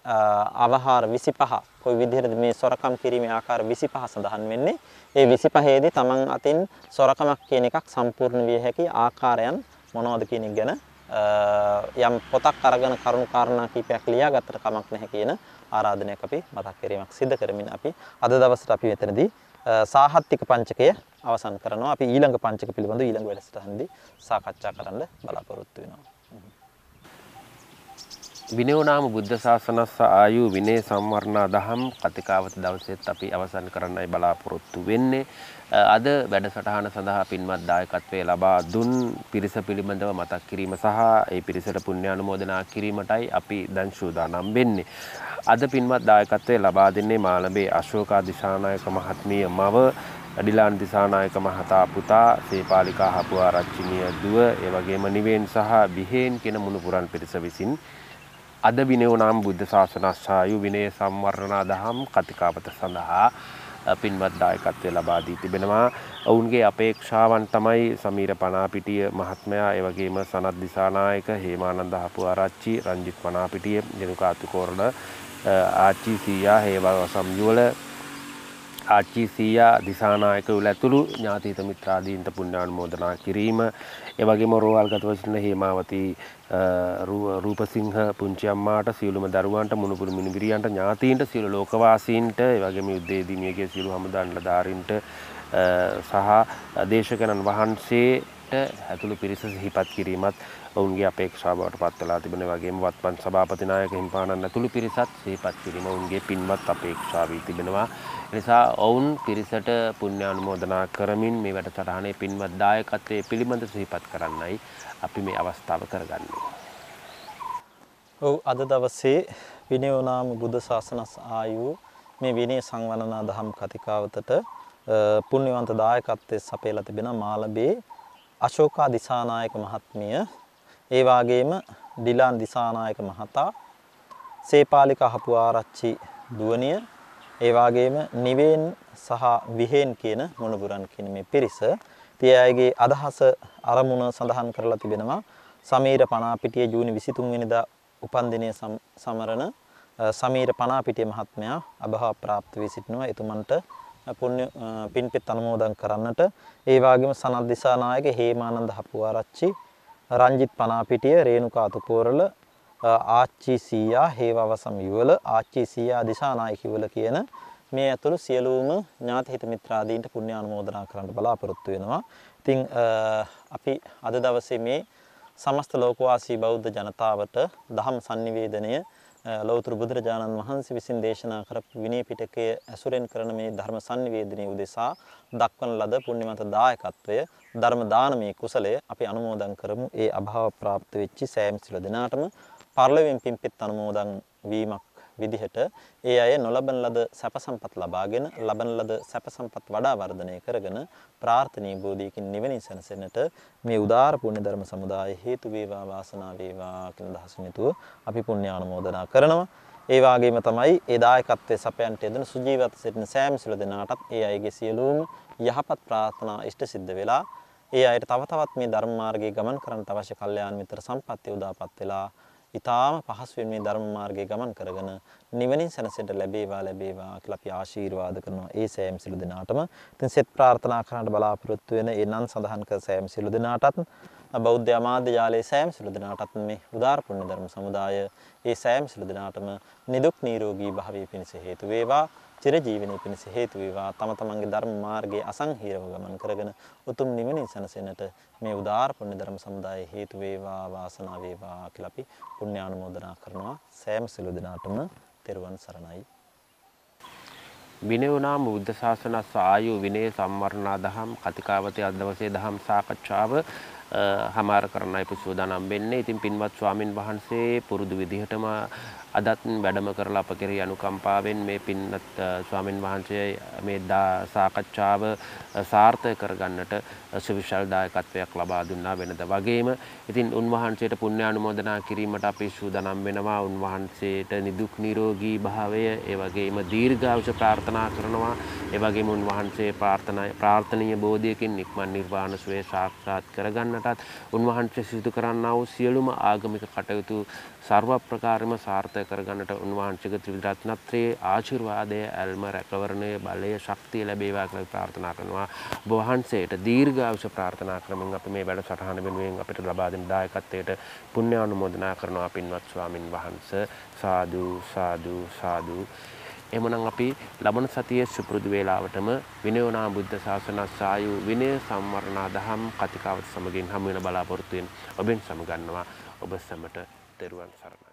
අවහාර 25 කොයි විදිහටද මේ සොරකම් කිරීමේ ආකාර 25 සඳහන් වෙන්නේ. ඒ 25 දී තමන් අතින් සොරකමක් කියන එකක් සම්පූර්ණ විය හැකි ආකාරයන් මොනවද කියන ගැන යම් පොතක් අරගෙන කරුණු කාරණා කීපයක් ලියාගත්තට කමක් නැහැ කියන ආරාධනයක් අපි මතක් කිරීමක් සිදු කරමින් අපි අද දවසට අපි මෙතනදී සාහත්තික පංචකය අවසන් කරනවා. අපි ඊළඟ පංචක පිළිබඳව ඊළඟ වැඩසටහනදී සාකච්ඡා කරන්න බලාපොරොත්තු වෙනවා. විනෝ නාම බුද්ධ ශාසනස්ස ආයු විනේ සම්වර්ණා දහම් කතිකාවත දවසෙත් අපි අවසන් කරන්නයි බලාපොරොත්තු වෙන්නේ. අද වැඩසටහන සඳහා පින්වත් දායකත්වය ලබා දුන් පිරිස පිළිබඳව මතක් කිරීම සහ ඒ පිරිසට පුණ්‍ය අනුමෝදනා කිරීමටයි අපි දැන් සූදානම් වෙන්නේ. අද පින්වත් දායකත්වය ලබා දෙන්නේ මාළඹේ අශෝකා දිසානායක මහත්මිය මව අඩිලාන් දිසානායක මහතා පුතා සේපාලිකා හපුආරච්චිනිය දුව ඒ වගේම නිවෙන් සහ බිහෙන් කියන මුණුපුරන් පිරිස විසින් අද විනෝනම් බුද්ධ ශාසන සායු විනය සම්වර්ණනා දහම් කතිකාවත සඳහා පින්වත් දායකත්වය ලබා දී තිබෙනවා. ඔවුන්ගේ අපේක්ෂාවන් තමයි සමීර පනාපිටිය මහත්මයා, ඒ වගේම සනත් දිසානායක, හේමානන්ද හපුආරච්චි, රංජිත් පනාපිටිය, ජනුකාතු කෝරණ ආච්චි සීයා හේවා සම්යුවල ආච්චී සීයා දිසානායකවල ඇතුළු ඥාතීත මිත්‍රාදීන්ට පුණ්‍යානුමෝදනා කිරීම ඒ වගේම රෝහල්ගත වශයෙන් හේමාවතී රූපසිංහ පුංචි අම්මාට සියලුම දරුවන්ට මුණුපුරු මිනිබිරියන්ට ඥාතීන්ට සියලු ලෝකවාසීන්ට ඒ වගේම යුද්ධයේදී මියගිය සියලු හමුදාන්ලධාරීන්ට සහ දේශකයන්න් වහන්සේට ඇතුළු පිරිස සිහිපත් කිරීමත් ඔවුන්ගේ අපේක්ෂාවට පත් වෙලා තිබෙන වගේම වත්මන් සභාපති නායක හිම්පාණන් ඇතුළු පිරිසත් සිහිපත් කිරීම ඔවුන්ගේ පින්වත් අපේක්ෂාව වී තිබෙනවා. නිසා ඔවුන් පිරිසට පුණ්‍ය අනුමෝදනා කරමින් මේ වැඩසටහනේ පින්වත් දායකත්වයේ පිළිබඳ සිහිපත් කරන්නයි අපි මේ අවස්ථාව කරගන්නේ. ඔව් අද දවසේ විනය නාම බුද්ධ ශාසනස් ආයු මේ විනය සංවනනා දහම් කතිකාවතට පුණ්‍යවන්ත දායකත්වයේ සපයලා තිබෙන මාළඹේ අශෝකා දිසානායක මහත්මිය ඒ වාගේම ඩිලාන් දිසානායක මහතා, සේපාලික අහපු ආරච්චි දුවනිය, ඒ වාගේම නිවෙන් සහ විහෙන් කියන මොණබුරන් කියන මේ පිරිස තියයිගේ අදහස අරමුණ සඳහන් කරලා තිබෙනවා. සමීර පනාපිටිය ජූනි 23 වෙනිදා උපන්දිනය සමරන සමීර පනාපිටිය මහත්මයා අභහා ප්‍රාප්ත වී සිටිනවා. එතුමන්ට පුණ්‍ය පින්පෙත් අනුමෝදන් කරන්නට ඒ වගේම සනත් දිසානායක හේමානන්ද හපුආරච්චි රංජිත් පනාපිටිය රේණුකා තුකෝරල ආච්චි සීයා හේවවසම් යුවල ආච්චි සීයා දිසානායක යුවල කියන මේ ඇතුළු සියලුම ඥාති හිත මිත්‍රාදීන්ට පුණ්‍ය ආනුමෝදනා කරන්න බලාපොරොත්තු වෙනවා. ඉතින් අපි අද දවසේ මේ සමස්ත ලෝකවාසී බෞද්ධ ජනතාවට දහම් sannivedanaya ලෞතර බුදුරජාණන් වහන්සේ විසින් දේශනා කරපු විනය පිටකය ඇසුරෙන් කරන මේ ධර්ම sannivedanaye උදෙසා දක්වන ලද පුණ්‍යමත දායකත්වය ධර්ම දානමේ කුසලය අපි අනුමෝදන් කරමු ඒ අභාව ප්‍රාප්ත වෙච්ච සෑම සිල දිනාටම පරලොවින් පිම්පෙත් අනුමෝදන් වීමක් විදිහට ඒ අය නොලබන ලද සැප සම්පත් ලබාගෙන ලබන ලද සැප සම්පත් වඩා වර්ධනය කරගෙන ප්‍රාර්ථනීය බෝධියකින් නිවෙනින් සැනසෙන්නට මේ උදාාර පුණ්‍ය ධර්ම සමුදාය හේතු වේවා වාසනාව වේවා කියන දහසින් යුතුව අපි පුණ්‍ය ආනුමෝදනා කරනවා ඒ වගේම තමයි ඒ දායකත්වයේ සපයන්ට යෙදෙන සුජීවත්ව සිටින සෑම සිළු දෙනාටත් ඒ අයගේ සියලුම යහපත් ප්‍රාර්ථනා ඉෂ්ට සිද්ධ වෙලා ඒ අයට තව තවත් මේ ධර්ම මාර්ගයේ ගමන් කරන්න අවශ්‍ය කල්යාණ මිත්‍ර සම්පත්තිය උදාපත් වෙලා ඉතාම පහසුවෙන් මේ ධර්ම මාර්ගයේ ගමන් කරගෙන නිවනින් සැනසෙන්න ලැබේවා ලැබේවා කියලා අපි ආශිර්වාද කරනවා ඒ සෑම සිළු දිනාටම. ඉතින් සෙත් ප්‍රාර්ථනා කරන්නට බලාපොරොත්තු වෙන එනන් සඳහන් කර සෑම සිළු දිනාටත් බෞද්ධ අමාත්‍ය ජාලයේ සෑම සිළු දිනාටත් මේ උදාර පුණ්‍ය ධර්ම සමුදාය ඒ සෑම සිළු දිනාටම නිදුක් නිරෝගී භාවය පිණිස හේතු වේවා. චිරජීවනයේ පිණිස හේතු වේවා තම තමන්ගේ ධර්ම මාර්ගයේ අසංහිරව ගමන් කරගෙන උතුම් නිවනින් සැනසෙන්නට මේ උදාාර පුණ්‍ය ධර්ම සමුදායේ හේතු වේවා වාසනාව වේවා කියලා අපි පුණ්‍ය ආනුමෝදනා කරනවා සෑම සිළු දිනාටම තෙරුවන් සරණයි විනය නාම බුද්ධ ශාසනස් ආයු විනය සම්වර්ණා දහම් කතිකාවතේ අදවසේ දහම් සාකච්ඡාව හමාර කරන්නයි අපි සූදානම් වෙන්නේ. ඉතින් පින්වත් ස්වාමින් වහන්සේ පුරුදු විදිහටම අදත් වැඩම කරලා අප කෙරෙහි අනුකම්පාවෙන් මේ පින්වත් ස්වාමින් වහන්සේ මේ සාකච්ඡාව සාර්ථක කරගන්නට සුවිශල් දායකත්වයක් ලබා දුන්නා වෙනද වගේම ඉතින් උන්වහන්සේට පුණ්‍ය අනුමෝදනා කිරීමට අපි සූදානම් වෙනවා උන්වහන්සේට නිදුක් නිරෝගී භාවය ඒ වගේම දීර්ඝායුෂ ප්‍රාර්ථනා කරනවා ඒ වගේම උන්වහන්සේ ප්‍රාර්ථනා ප්‍රාර්ථනීය බෝධියකින් නික්මන් නිර්වාණ සුවය සාක්ෂාත් කරගන්නට වනටත් උන්වහන්සේ සිදු කරන්න වූ සියලුම ආගමික කටයුතු සර්ව ප්‍රකාරම සාර්ථක කරගන්නට උන්වහන්සේගේ ත්‍රිවිධරත්නත්‍රයේ ආශිර්වාදය, ඇල්ම, රැකවරණය, බලය, ශක්තිය ලැබේවා කියලා ප්‍රාර්ථනා කරනවා. ඔබ වහන්සේට දීර්ඝායුෂ ප්‍රාර්ථනා කරමින් අපි මේ වැඩසටහන වෙනුවෙන් අපිට ලබා දෙන දායකත්වයට පුණ්‍ය ආනුමෝදනා කරනවා පින්වත් ස්වාමින් වහන්සේ. සාදු සාදු සාදු එමනම් අපි ලබන සතියේ සුපුරුදු වේලාවටම විනයෝනා බුද්ධ ශාසන සායු විනය සම්වර්ණා දහම් කතිකාවත් සමගින් හමු වෙන බලාපොරොත්තු වෙන ඔබෙන් සමගන්නවා ඔබ සැමට තෙරුවන් සරණයි